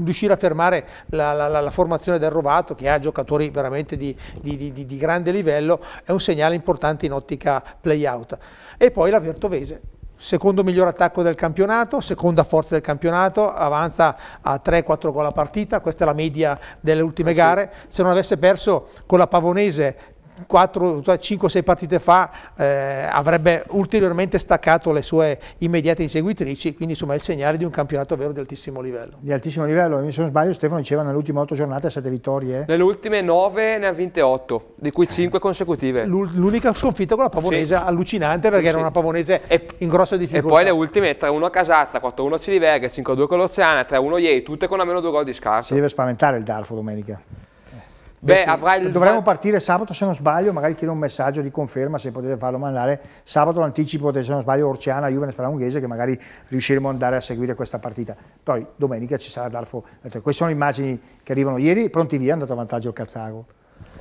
riuscire a fermare la, la, la, formazione del Rovato che ha giocatori veramente di, di, di, di, grande livello è un segnale importante in ottica play-out. E poi la Vertovese. Secondo miglior attacco del campionato, seconda forza del campionato, avanza a 3-4 gol a partita, questa è la media delle ultime ah, gare. Sì. Se non avesse perso con la Pavonese 5-6 cioè partite fa eh, avrebbe ulteriormente staccato le sue immediate inseguitrici, quindi insomma è il segnale di un campionato vero di altissimo livello. Di altissimo livello, se non sbaglio Stefano diceva nelle ultime 8 giornate 7 vittorie. Nelle ultime 9 ne ha vinte 8, di cui 5 consecutive. L'unica sconfitta con la Pavonese sì. allucinante perché sì, era una Pavonese e, in grossa difficoltà. E poi le ultime 3-1 a Casazza, 4-1 a Ciliverga, 5-2 con l'Oceana, 3-1 ieri, tutte con almeno 2 gol di scarsa. Si deve spaventare il Darfo domenica. Beh, sì. Dovremmo partire sabato se non sbaglio, magari chiedo un messaggio di conferma se potete farlo mandare. Sabato l'anticipo, se non sbaglio, Orciana, Juventus Palanghese, che magari riusciremo ad andare a seguire questa partita. Poi domenica ci sarà Darfo. Queste sono immagini che arrivano ieri, pronti via, è andato a vantaggio il Cazzago.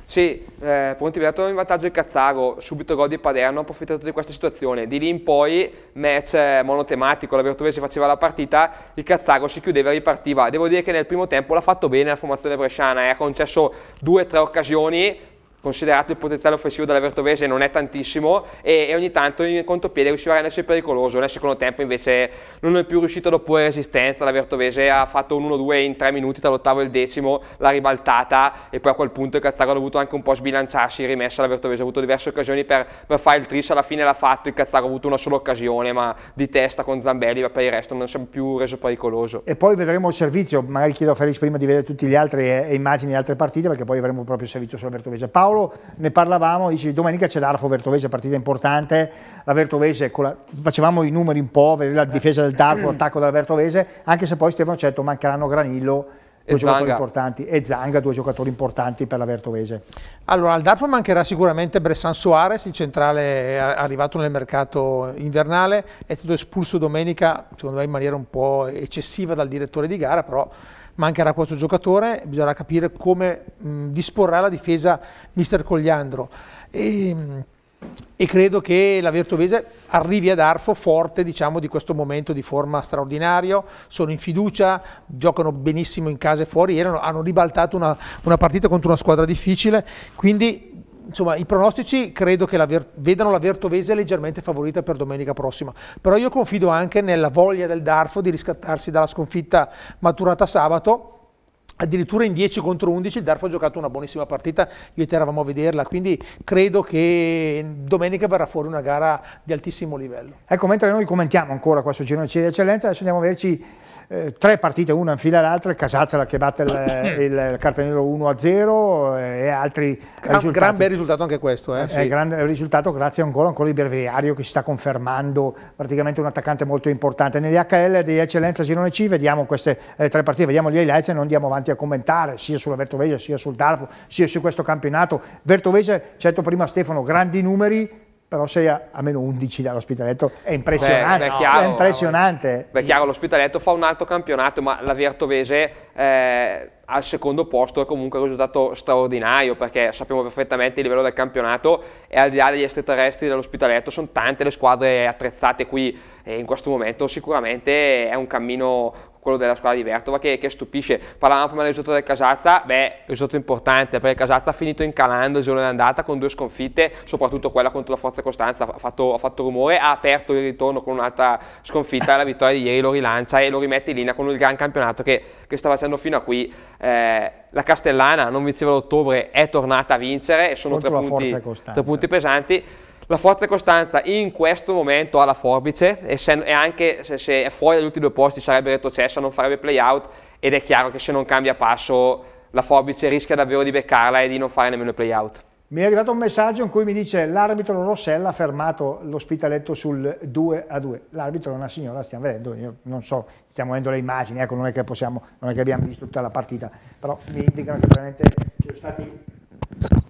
Sì, eh, Ponteveretto in vantaggio il Cazzago, subito gol di Paderno, approfittato di questa situazione. Di lì in poi match eh, monotematico, la Vertove si faceva la partita, il Cazzago si chiudeva e ripartiva. Devo dire che nel primo tempo l'ha fatto bene la formazione bresciana, eh, ha concesso due o tre occasioni, considerato il potenziale offensivo della Vertovese non è tantissimo e, e, ogni tanto in contropiede riusciva a rendersi pericoloso, nel secondo tempo invece non è più riuscito dopo pure resistenza, la Vertovese ha fatto un 1-2 in tre minuti tra l'ottavo e il decimo, l'ha ribaltata e poi a quel punto il Cazzaro ha dovuto anche un po' sbilanciarsi in rimessa, Vertovese ha avuto diverse occasioni per, per fare il tris, alla fine l'ha fatto, il Cazzaro ha avuto una sola occasione ma di testa con Zambelli, ma per il resto non si è più reso pericoloso. E poi vedremo il servizio, magari chiedo a Felix prima di vedere tutte le altre eh, immagini di altre partite perché poi avremo proprio il servizio sull'Avertovese. Paolo Paolo ne parlavamo, dice domenica c'è l'Arfo Vertovese, partita importante, la Vertovese, con la, facevamo i numeri un po', la difesa del Darfo, [CLEARS THROAT] l'attacco della Vertovese, anche se poi Stefano Cetto mancheranno Granillo, due giocatori importanti e Zanga, due giocatori importanti per la Vertovese. Allora, al Darfo mancherà sicuramente Bressan Soares, il centrale eh, arrivato nel mercato invernale, è stato espulso domenica, secondo me in maniera un po' eccessiva dal direttore di gara, però mancherà questo giocatore, bisognerà capire come mh, disporrà la difesa mister Cogliandro. E, ehm, e credo che la Vertovese arrivi ad Arfo forte diciamo, di questo momento di forma straordinario, sono in fiducia, giocano benissimo in casa e fuori, erano, hanno ribaltato una, una partita contro una squadra difficile, quindi insomma, i pronostici credo che la vedano la Vertovese leggermente favorita per domenica prossima, però io confido anche nella voglia del Darfo di riscattarsi dalla sconfitta maturata sabato, addirittura in 10 contro 11 il Darfo ha giocato una buonissima partita, io e te eravamo a vederla, quindi credo che domenica verrà fuori una gara di altissimo livello. Ecco, mentre noi commentiamo ancora questo su Girone di Eccellenza, adesso andiamo a vederci eh, tre partite, una in fila all'altra, Casazzala che batte [COUGHS] il, il Carpenero 1-0 eh, e altri gran, risultati. Gran bel risultato anche questo. Eh. Eh, eh? Sì. gran risultato grazie ancora, ancora di Berviario che si sta confermando praticamente un attaccante molto importante. Negli HL di Eccellenza Girone C vediamo queste eh, tre partite, vediamo gli highlights e non andiamo avanti a commentare sia sulla Vertovese sia sul Darfo sia su questo campionato. Vertovese, certo prima Stefano, grandi numeri però sei a, a meno 11 dall'ospitaletto è impressionante, beh, beh, chiaro, è impressionante. Beh, chiaro, l'ospitaletto fa un alto campionato ma la Vertovese eh, al secondo posto è comunque un risultato straordinario perché sappiamo perfettamente il livello del campionato e al di là degli estraterrestri dell'ospitaletto sono tante le squadre attrezzate qui e in questo momento sicuramente è un cammino quello della squadra di Vertova che, che stupisce. Parlavamo prima del risultato del Casazza, beh, risultato importante perché Casazza ha finito incalando il giorno d'andata con due sconfitte, soprattutto quella contro la Forza Costanza, ha fatto, ha fatto rumore, ha aperto il ritorno con un'altra sconfitta, la vittoria di ieri lo rilancia e lo rimette in linea con il gran campionato che, che sta facendo fino a qui. Eh, la Castellana non vinceva l'ottobre, è tornata a vincere e sono tre punti, tre punti pesanti. La forza e costanza in questo momento ha la forbice e, se, e anche se, se, è fuori dagli ultimi due posti sarebbe retrocessa, non farebbe playout ed è chiaro che se non cambia passo la forbice rischia davvero di beccarla e di non fare nemmeno il playout. Mi è arrivato un messaggio in cui mi dice l'arbitro Rossella ha fermato l'ospitaletto sul 2 a 2. L'arbitro è una signora, stiamo vedendo, io non so, stiamo vedendo le immagini, ecco, non è che possiamo, non è che abbiamo visto tutta la partita, però mi indicano che veramente sono stati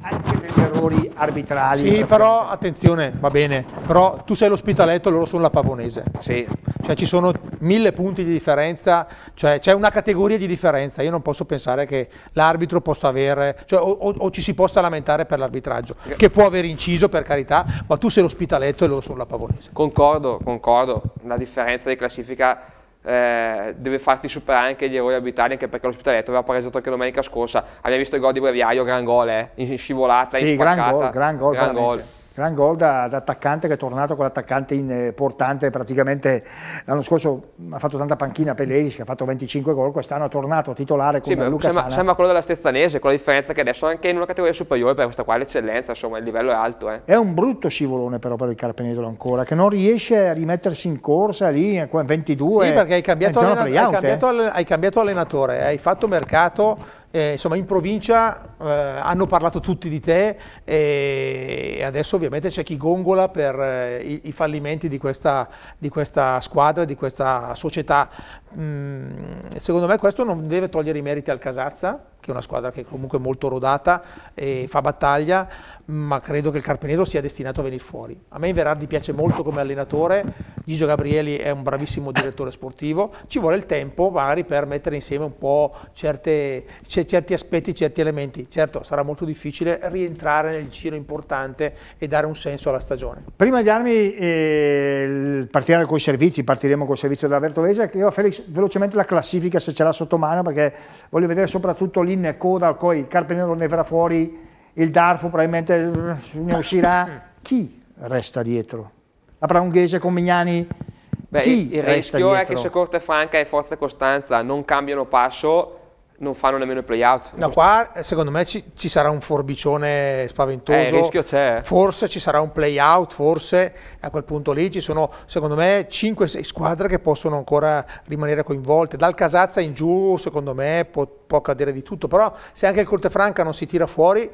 anche degli errori arbitrali. Sì, però attenzione, va bene, però tu sei l'ospitaletto e loro sono la pavonese. Sì. Cioè ci sono mille punti di differenza, cioè c'è una categoria di differenza, io non posso pensare che l'arbitro possa avere, cioè, o, o, o, ci si possa lamentare per l'arbitraggio, che può aver inciso per carità, ma tu sei l'ospitaletto e loro sono la pavonese. Concordo, concordo, la differenza di classifica eh, deve farti superare anche gli errori arbitrali, anche perché l'ospitaletto aveva pareggiato anche domenica scorsa. Abbiamo visto il gol di Breviaio, gran gol, eh? in scivolata, sì, in spaccata. Gran gol, gran gol. Gran gol gran gol da, da, attaccante che è tornato con l'attaccante importante eh, praticamente l'anno scorso mm, ha fatto tanta panchina Pellegrini che ha fatto 25 gol quest'anno è tornato titolare con sì, Luca sembra, sembra, quello della Stezzanese con la differenza che adesso anche in una categoria superiore per questa qua l'eccellenza insomma il livello è alto eh. è un brutto scivolone però per il Carpenedolo ancora che non riesce a rimettersi in corsa lì 22 eh, sì perché hai cambiato, allena hai eh. cambiato, hai cambiato allenatore hai fatto mercato eh, insomma in provincia eh, hanno parlato tutti di te e adesso ovviamente c'è chi gongola per eh, i, i, fallimenti di questa, di questa squadra, di questa società secondo me questo non deve togliere i meriti al Casazza, che è una squadra che comunque è molto rodata e fa battaglia, ma credo che il Carpeneto sia destinato a venire fuori. A me Verardi piace molto come allenatore, Gigio Gabrieli è un bravissimo direttore sportivo, ci vuole il tempo magari per mettere insieme un po' certe, certi aspetti, certi elementi. Certo, sarà molto difficile rientrare nel giro importante e dare un senso alla stagione. Prima di armi, eh, partire con i servizi, partiremo con il servizio della Vertovese, che io Felix velocemente la classifica se ce l'ha sotto mano perché voglio vedere soprattutto l'in coda, poi il Carpenero ne verrà fuori, il Darfo probabilmente eh, ne uscirà. Chi resta dietro? La Praunghese con Mignani? Beh, Chi il rischio dietro? è che se Corte Franca e Forza Costanza non cambiano passo non fanno nemmeno i playout. No, qua eh, secondo me ci, ci sarà un forbicione spaventoso. Eh, il rischio c'è. Forse ci sarà un playout, forse a quel punto lì ci sono, secondo me, 5-6 squadre che possono ancora rimanere coinvolte. Dal Casazza in giù, secondo me, può, può cadere di tutto. Però se anche il Cortefranca non si tira fuori,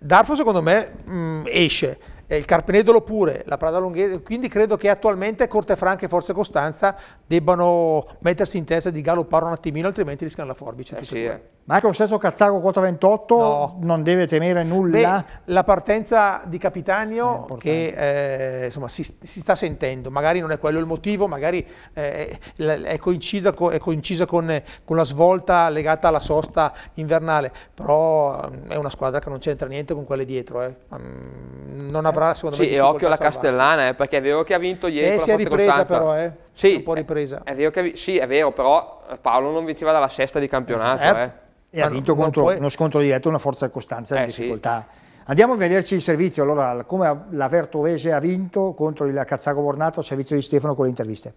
Darfo secondo me mh, mm, esce il Carpenedolo pure, la Prada Longhese, quindi credo che attualmente Corte Franca e Forza Costanza debbano mettersi in testa di galoppare un attimino, altrimenti rischiano la forbice. Eh sì, eh. Ma anche lo stesso Cazzago quota 28 no. non deve temere nulla? Beh, la partenza di Capitanio che eh, insomma, si, si, sta sentendo, magari non è quello il motivo, magari eh, è coincisa, con, è coincisa con, con, la svolta legata alla sosta invernale, però mm, è una squadra che non c'entra niente con quelle dietro. Eh. Mm, non avrà secondo sì, me... Sì, e occhio alla Castellana, eh, perché è vero che ha vinto eh, ieri. E si è ripresa però, eh? Sì, è un po' ripresa. È, è vero che, sì, è vero, però Paolo non vinceva dalla sesta di campionato. Certo. Eh. E ha vinto contro puoi... uno scontro diretto, una forza costante eh, in difficoltà. Sì. Andiamo a vederci il servizio, allora come la Vertovese ha vinto contro il Cazzago Bornato, servizio di Stefano con le interviste.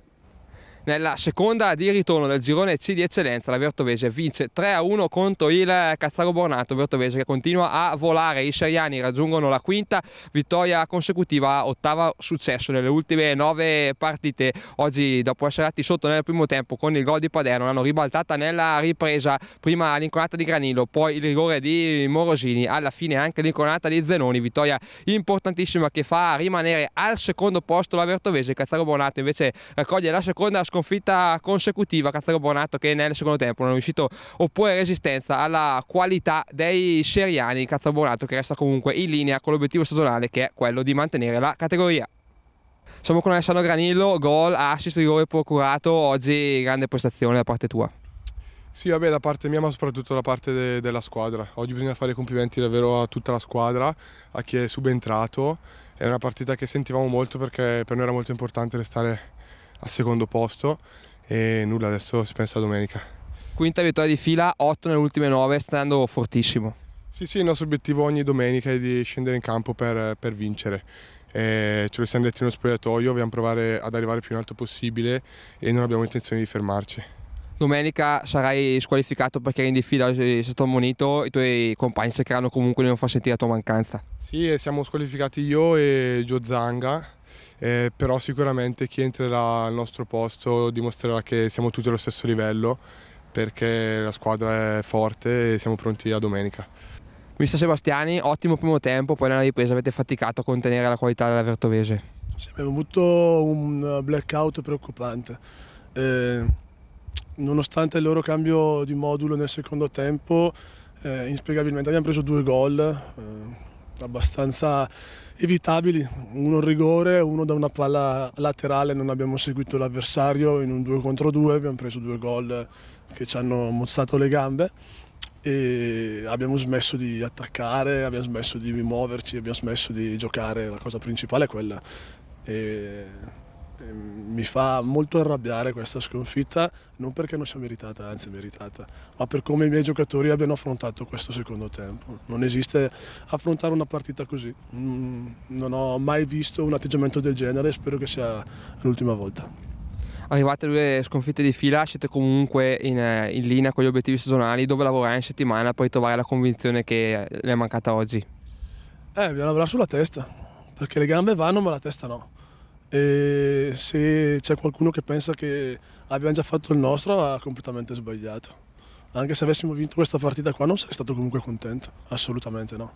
Nella seconda di ritorno del girone C di eccellenza la Vertovese vince 3-1 contro il Cazzaro Bornato, Vertovese che continua a volare, i seriani raggiungono la quinta vittoria consecutiva, ottava successo nelle ultime nove partite, oggi dopo essere andati sotto nel primo tempo con il gol di Paderno l'hanno ribaltata nella ripresa, prima l'inconata di Granillo, poi il rigore di Morosini, alla fine anche l'inconata di Zenoni, vittoria importantissima che fa rimanere al secondo posto la Vertovese, Cazzaro Bornato invece raccoglie la seconda sconfitta consecutiva a Cazzaro Bonato che nel secondo tempo non è riuscito oppure resistenza alla qualità dei seriani Cazzaro Bonato che resta comunque in linea con l'obiettivo stagionale che è quello di mantenere la categoria. Siamo con Alessandro Granillo, gol, assist, rigore procurato, oggi grande prestazione da parte tua. Sì, vabbè, da parte mia, ma soprattutto da parte de della squadra. Oggi bisogna fare complimenti davvero a tutta la squadra, a chi è subentrato. È una partita che sentivamo molto perché per noi era molto importante restare al secondo posto e nulla, adesso si pensa a domenica. Quinta vittoria di fila, 8 nelle ultime 9, sta andando fortissimo. Sì, sì, il nostro obiettivo ogni domenica è di scendere in campo per, per vincere. Eh, ce lo siamo detti nello spogliatoio, vogliamo provare ad arrivare più in alto possibile e non abbiamo intenzione di fermarci. Domenica sarai squalificato perché eri in fila, sei stato ammonito, i tuoi compagni cercheranno comunque di non far sentire la tua mancanza. Sì, siamo squalificati io e Gio Zanga eh, però sicuramente chi entrerà al nostro posto dimostrerà che siamo tutti allo stesso livello perché la squadra è forte e siamo pronti a domenica. Mister Sebastiani, ottimo primo tempo, poi nella ripresa avete faticato a contenere la qualità della Vertovese. Sì, abbiamo avuto un blackout preoccupante. Eh, nonostante il loro cambio di modulo nel secondo tempo, eh, inspiegabilmente abbiamo preso due gol, eh, abbastanza evitabili, uno rigore, uno da una palla laterale, non abbiamo seguito l'avversario in un 2 contro 2, abbiamo preso due gol che ci hanno mozzato le gambe e abbiamo smesso di attaccare, abbiamo smesso di muoverci, abbiamo smesso di giocare, la cosa principale è quella. E Ehm, mi fa molto arrabbiare questa sconfitta, non perché non sia meritata, anzi meritata, ma per come i miei giocatori abbiano affrontato questo secondo tempo. Non esiste affrontare una partita così. Mm, non ho mai visto un atteggiamento del genere e spero che sia l'ultima volta. Arrivate due sconfitte di fila, siete comunque in, eh, in linea con gli obiettivi stagionali, dove lavorare in settimana per trovare la convinzione che eh, le è mancata oggi? Eh, bisogna lavorare sulla testa, perché le gambe vanno ma la testa no e se c'è qualcuno che pensa che abbiamo già fatto il nostro ha completamente sbagliato. Anche se avessimo vinto questa partita qua non sarei stato comunque contento, assolutamente no.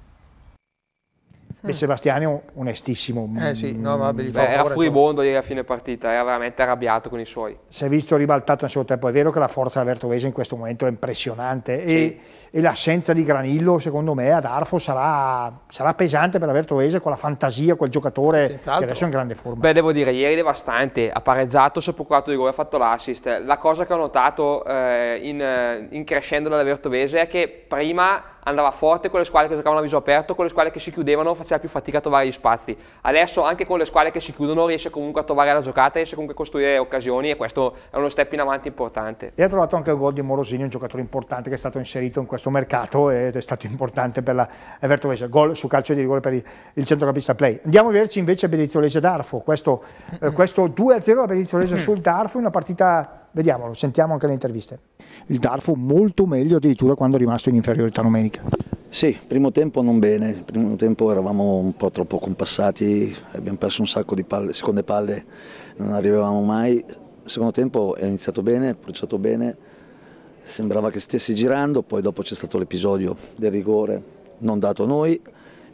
E eh. Sebastiani è un onestissimo. Eh sì, no, vabbè, Beh, era furibondo ieri a fine partita, era veramente arrabbiato con i suoi. Si è visto ribaltato nel suo tempo. È vero che la forza della Vertovese in questo momento è impressionante sì. e, e, l'assenza di Granillo, secondo me, ad Arfo sarà, sarà pesante per la Vertovese con la fantasia, quel giocatore Senz'altro. che adesso è in grande forma. Beh, devo dire, ieri devastante, ha pareggiato, si è procurato di gol, ha fatto l'assist. La cosa che ho notato eh, in, in crescendo dalla Vertovese è che prima andava forte con le squadre che giocavano a viso aperto, con le squadre che si chiudevano faceva più fatica a trovare gli spazi. Adesso anche con le squadre che si chiudono riesce comunque a trovare la giocata, riesce comunque a costruire occasioni e questo è uno step in avanti importante. E ha trovato anche il gol di Morosini, un giocatore importante che è stato inserito in questo mercato ed è stato importante per la Vertovese. Gol su calcio di rigore per il centrocampista play. Andiamo a vederci invece Bedizzolese d'Arfo, questo, eh, questo 2-0 a Bedizzolese sul Darfo, una partita Vediamolo, sentiamo anche le interviste. Il Darfo molto meglio addirittura quando è rimasto in inferiorità numerica. Sì, primo tempo non bene, primo tempo eravamo un po' troppo compassati, abbiamo perso un sacco di palle, seconde palle non arrivavamo mai, secondo tempo è iniziato bene, è bruciato bene, sembrava che stesse girando, poi dopo c'è stato l'episodio del rigore non dato a noi,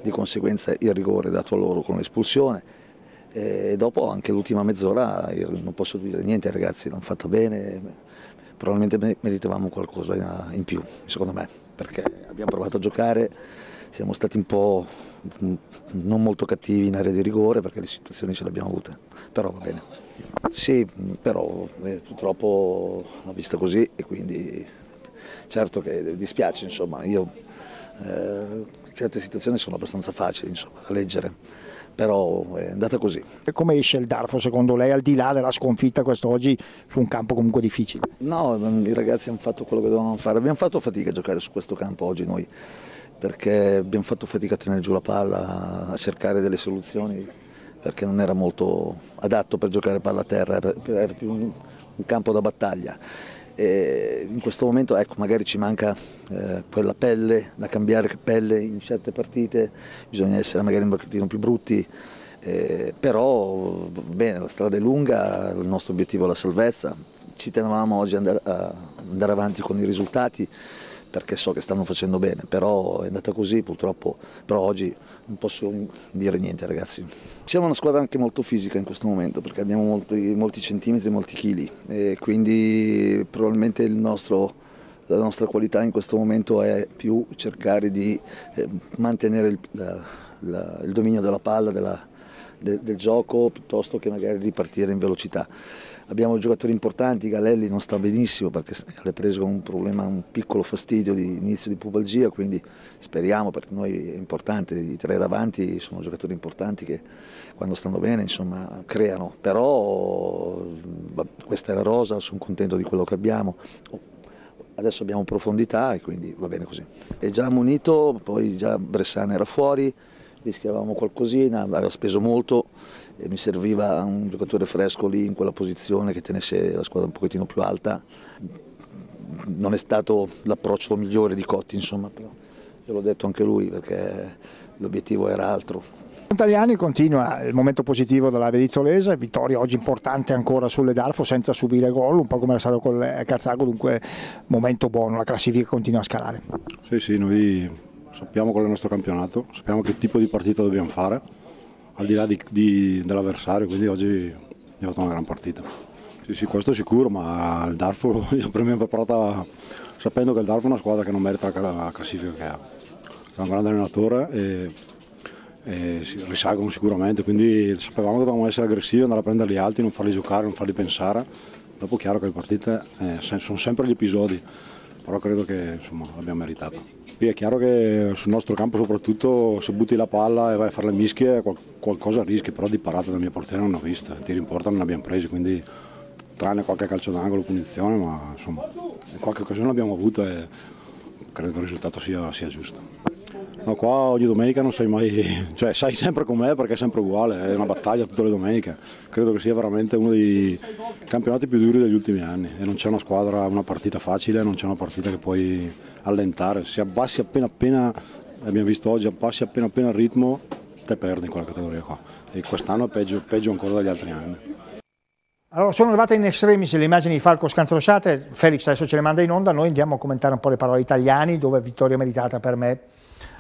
di conseguenza il rigore dato a loro con l'espulsione, e dopo anche l'ultima mezz'ora non posso dire niente ragazzi, l'hanno fatto bene, probabilmente meritavamo qualcosa in più, secondo me, perché abbiamo provato a giocare, siamo stati un po' mm, non molto cattivi in area di rigore perché le situazioni ce le abbiamo avute, però va bene. Sì, però eh, purtroppo l'ho vista così e quindi certo che dispiace, insomma, io eh, certe situazioni sono abbastanza facili insomma, da leggere però eh, è andata così. E come esce il Darfo secondo lei al di là della sconfitta quest'oggi su un campo comunque difficile? No, i ragazzi hanno fatto quello che dovevano fare, abbiamo fatto fatica a giocare su questo campo oggi noi perché abbiamo fatto fatica a tenere giù la palla, a cercare delle soluzioni perché non era molto adatto per giocare palla a terra, era più un campo da battaglia e in questo momento ecco, magari ci manca eh, quella pelle, da cambiare pelle in certe partite, bisogna essere magari un pochettino più brutti, eh, però bene, la strada è lunga, il nostro obiettivo è la salvezza, ci tenevamo oggi andare, a andare avanti con i risultati perché so che stanno facendo bene, però è andata così purtroppo, però oggi non posso dire niente ragazzi. Siamo una squadra anche molto fisica in questo momento perché abbiamo molti, molti centimetri e molti chili e quindi probabilmente nostro, la nostra qualità in questo momento è più cercare di eh, mantenere il, la, la, il, dominio della palla, della, de, del gioco piuttosto che magari ripartire in velocità abbiamo giocatori importanti, Galelli non sta benissimo perché ha preso con un problema, un piccolo fastidio di inizio di pubalgia, quindi speriamo perché noi è importante, i tre davanti sono giocatori importanti che quando stanno bene insomma creano, però questa è la rosa, sono contento di quello che abbiamo, adesso abbiamo profondità e quindi va bene così. È già munito, poi già Bressane era fuori, rischiavamo qualcosina, aveva speso molto e mi serviva un giocatore fresco lì in quella posizione che tenesse la squadra un pochettino più alta. Non è stato l'approccio migliore di Cotti, insomma, però l'ho detto anche lui perché l'obiettivo era altro. Italiani continua il momento positivo della Venezuelese, vittoria oggi importante ancora sulle Darfo senza subire gol, un po' come era stato con Carzago, dunque momento buono, la classifica continua a scalare. Sì, sì, noi sappiamo qual è il nostro campionato, sappiamo che tipo di partita dobbiamo fare, al di là di, di, dell'avversario, quindi oggi è stata una gran partita. Sì, sì, questo è sicuro, ma il Darfur [LAUGHS] per prima preparata sapendo che il Darfur è una squadra che non merita la classifica che ha. È un grande allenatore e, e risalgono sicuramente, quindi sapevamo che dovevamo essere aggressivi, andare a prenderli alti, non farli giocare, non farli pensare. Dopo è chiaro che le partite eh, sono sempre gli episodi, però credo che insomma, l'abbiamo meritato. Sì, è chiaro che sul nostro campo soprattutto se butti la palla e vai a fare le mischie qualcosa rischi, però di parata dal mio portiere non ho visto, tiri in porta non ne abbiamo presi, quindi tranne qualche calcio d'angolo, punizione, ma insomma in qualche occasione l'abbiamo avuta e credo che il risultato sia, sia giusto. No, qua ogni domenica non sai mai, [LAUGHS] cioè sai sempre com'è perché è sempre uguale, è una battaglia tutte le domeniche. Credo che sia veramente uno dei campionati più duri degli ultimi anni e non c'è una squadra, una partita facile, non c'è una partita che puoi allentare, se abbassi appena appena, eh, abbiamo visto oggi, abbassi appena appena il ritmo, te perdi in quella categoria qua. E quest'anno è peggio, peggio ancora dagli altri anni. Allora, sono arrivate in estremis le immagini di Falco scantrosciate, Felix adesso ce le manda in onda, noi andiamo a commentare un po' le parole italiane, dove vittoria meritata per me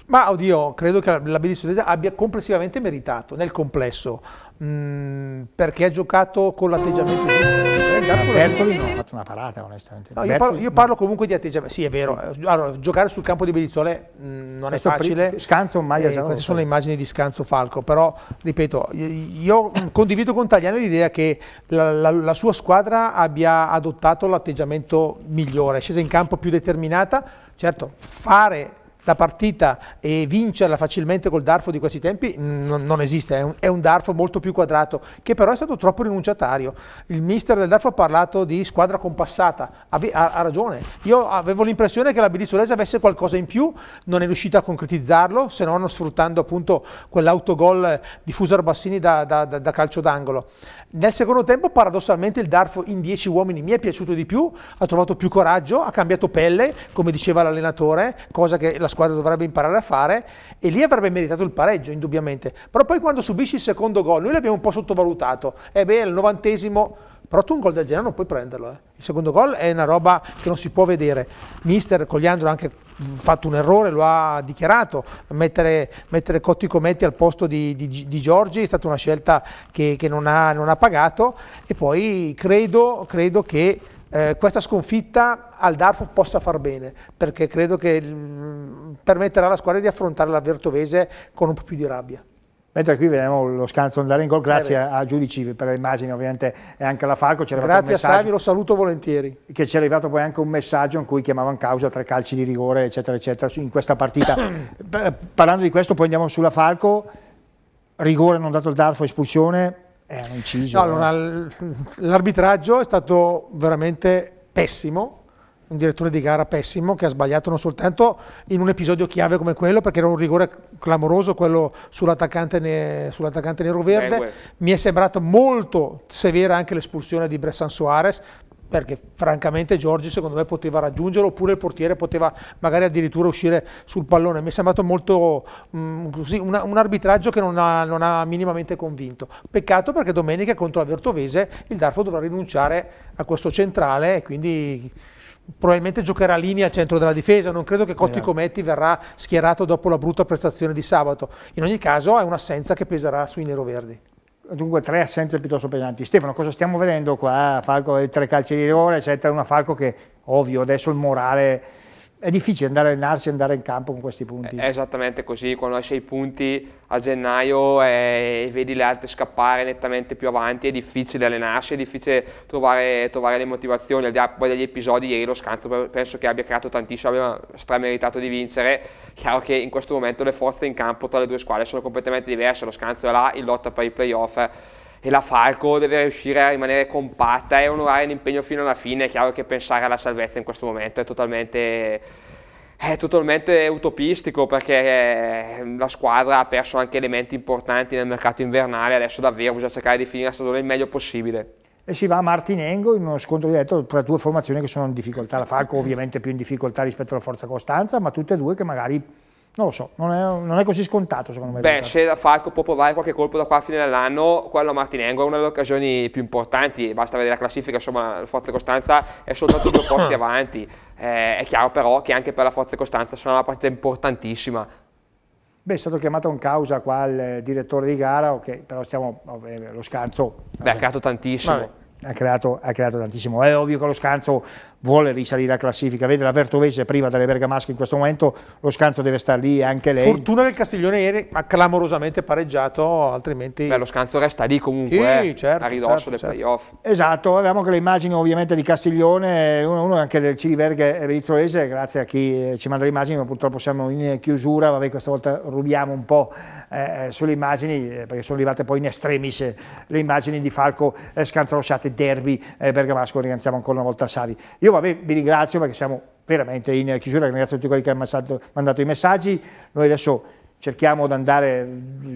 ma oddio, credo che la B di abbia complessivamente meritato, nel complesso, mh, mm, perché ha giocato con l'atteggiamento giusto. Eh, eh, Bertoli non ha fatto una parata, onestamente. No, io, parlo, io, parlo, comunque di atteggiamento. Sì, è vero. Allora, giocare sul campo di Bedizzole mm, non Questo è facile. Scanzo maglia eh, Queste sono le immagini di Scanzo Falco. Però, ripeto, io mm, condivido con Tagliani l'idea che la, la, la, sua squadra abbia adottato l'atteggiamento migliore, scesa in campo più determinata. Certo, fare la partita e vincerla facilmente col Darfo di questi tempi non, non esiste, è un, è un, Darfo molto più quadrato, che però è stato troppo rinunciatario. Il mister del Darfo ha parlato di squadra compassata, ha, ha, ha ragione. Io avevo l'impressione che la Bidizzolese avesse qualcosa in più, non è riuscita a concretizzarlo, se non sfruttando appunto quell'autogol di Fusar Bassini da, da, da, da calcio d'angolo. Nel secondo tempo paradossalmente il Darfo in dieci uomini mi è piaciuto di più, ha trovato più coraggio, ha cambiato pelle, come diceva l'allenatore, cosa che la squadra dovrebbe imparare a fare e lì avrebbe meritato il pareggio indubbiamente, però poi quando subisci il secondo gol, noi l'abbiamo un po' sottovalutato, e eh beh al novantesimo, però tu un gol del genere non puoi prenderlo, eh. il secondo gol è una roba che non si può vedere, mister Cogliandro ha anche fatto un errore, lo ha dichiarato, mettere, mettere Cotti Cometti al posto di, di, di, Giorgi è stata una scelta che, che non, ha, non, ha, pagato e poi credo, credo che eh, questa sconfitta al Darfur possa far bene, perché credo che mm, permetterà alla squadra di affrontare la Vertovese con un po' più di rabbia. Mentre qui vediamo lo scanso andare in gol, grazie eh a Giudici per l'immagine ovviamente e anche alla Falco. Grazie a Savi, lo saluto volentieri. Che ci è arrivato poi anche un messaggio in cui chiamavano causa tre calci di rigore eccetera eccetera in questa partita. [COUGHS] Parlando di questo poi andiamo sulla Falco, rigore non dato il Darfo, espulsione, eh, non no, allora, eh. l'arbitraggio è stato veramente pessimo, un direttore di gara pessimo che ha sbagliato non soltanto in un episodio chiave come quello perché era un rigore clamoroso quello sull'attaccante, ne, sull nero-verde mi è sembrato molto severa anche l'espulsione di Bressan Soares perché francamente Giorgi secondo me poteva raggiungerlo oppure il portiere poteva magari addirittura uscire sul pallone. Mi è sembrato molto mh, mm, così, una, un arbitraggio che non ha, non ha, minimamente convinto. Peccato perché domenica contro la Vertovese il Darfo dovrà rinunciare a questo centrale e quindi probabilmente giocherà linea al centro della difesa, non credo che Cotti esatto. Cometti verrà schierato dopo la brutta prestazione di sabato. In ogni caso è un'assenza che peserà sui neroverdi dunque tre assenze piuttosto pesanti. Stefano, cosa stiamo vedendo qua? Falco, tre calci di rigore, eccetera, una Falco che, ovvio, adesso il morale è difficile andare a allenarsi e andare in campo con questi punti. È eh, esattamente così, quando hai sei punti a gennaio eh, e vedi le altre scappare nettamente più avanti è difficile allenarsi, è difficile trovare, trovare le motivazioni, al di là poi degli episodi ieri lo scanso penso che abbia creato tantissimo, abbia strameritato di vincere, chiaro che in questo momento le forze in campo tra le due squadre sono completamente diverse, lo scanzo è là in lotta per i playoff e la Falco deve riuscire a rimanere compatta e onorare l'impegno fino alla fine, è chiaro che pensare alla salvezza in questo momento è totalmente, è totalmente utopistico perché eh, la squadra ha perso anche elementi importanti nel mercato invernale, adesso davvero bisogna cercare di finire la stagione il meglio possibile e si va a Martinengo in uno scontro diretto tra due formazioni che sono in difficoltà, la Falco eh. ovviamente più in difficoltà rispetto alla Forza Costanza, ma tutte e due che magari non lo so, non è, non è così scontato secondo me. Beh, se la Falco può provare qualche colpo da qua a fine dell'anno, quello Martinengo è una delle occasioni più importanti, basta vedere la classifica, insomma, Forza e Costanza è soltanto due posti [COUGHS] avanti. Eh, è chiaro però che anche per la Forza e Costanza sarà una partita importantissima, Beh, è stato chiamato in causa qua il direttore di gara, ok, però stiamo, oh, eh, lo scanzo... Beh, ha creato tantissimo. Vabbè, ha, creato, ha creato tantissimo. È ovvio che lo scanzo vuole risalire la classifica, vede la Vertovese prima delle Bergamasche in questo momento, lo scanzo deve stare lì anche lei. Fortuna del Castiglione ieri ha clamorosamente pareggiato, altrimenti... Beh, lo scanzo resta lì comunque, eh, sì, certo, a ridosso certo, dei certo. playoff. Esatto, avevamo anche le immagini ovviamente di Castiglione, uno, uno anche del Ciliverghe e Benizzolese, grazie a chi eh, ci manda le immagini, ma purtroppo siamo in chiusura, vabbè questa volta rubiamo un po' eh, eh sulle immagini, perché sono arrivate poi in estremis le immagini di Falco eh, scantrosciate derby eh, bergamasco, ringraziamo ancora una volta Savi. Io io vabbè, vi ringrazio perché siamo veramente in chiusura, ringrazio tutti quelli che hanno mandato, mandato i messaggi, noi adesso cerchiamo di andare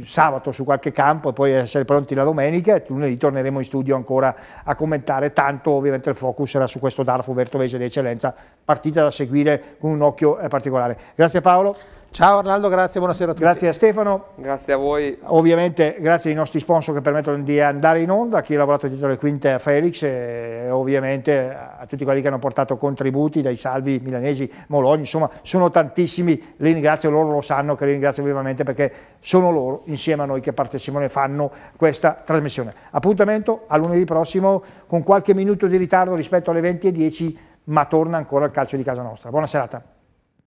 sabato su qualche campo e poi essere pronti la domenica e lunedì torneremo in studio ancora a commentare, tanto ovviamente il focus sarà su questo Darfo Vertovese di eccellenza, partita da seguire con un occhio eh, particolare. Grazie Paolo. Ciao Arnaldo, grazie, buonasera a tutti. Grazie a Stefano. Grazie a voi. Ovviamente grazie ai nostri sponsor che permettono di andare in onda, a chi ha lavorato dietro le quinte a Felix e ovviamente a tutti quelli che hanno portato contributi, dai Salvi, Milanesi, Mologna, insomma sono tantissimi, li ringrazio, loro lo sanno che li ringrazio vivamente perché sono loro insieme a noi che partecipano e fanno questa trasmissione. Appuntamento a lunedì prossimo con qualche minuto di ritardo rispetto alle 20.10 ma torna ancora il calcio di casa nostra. Buona serata.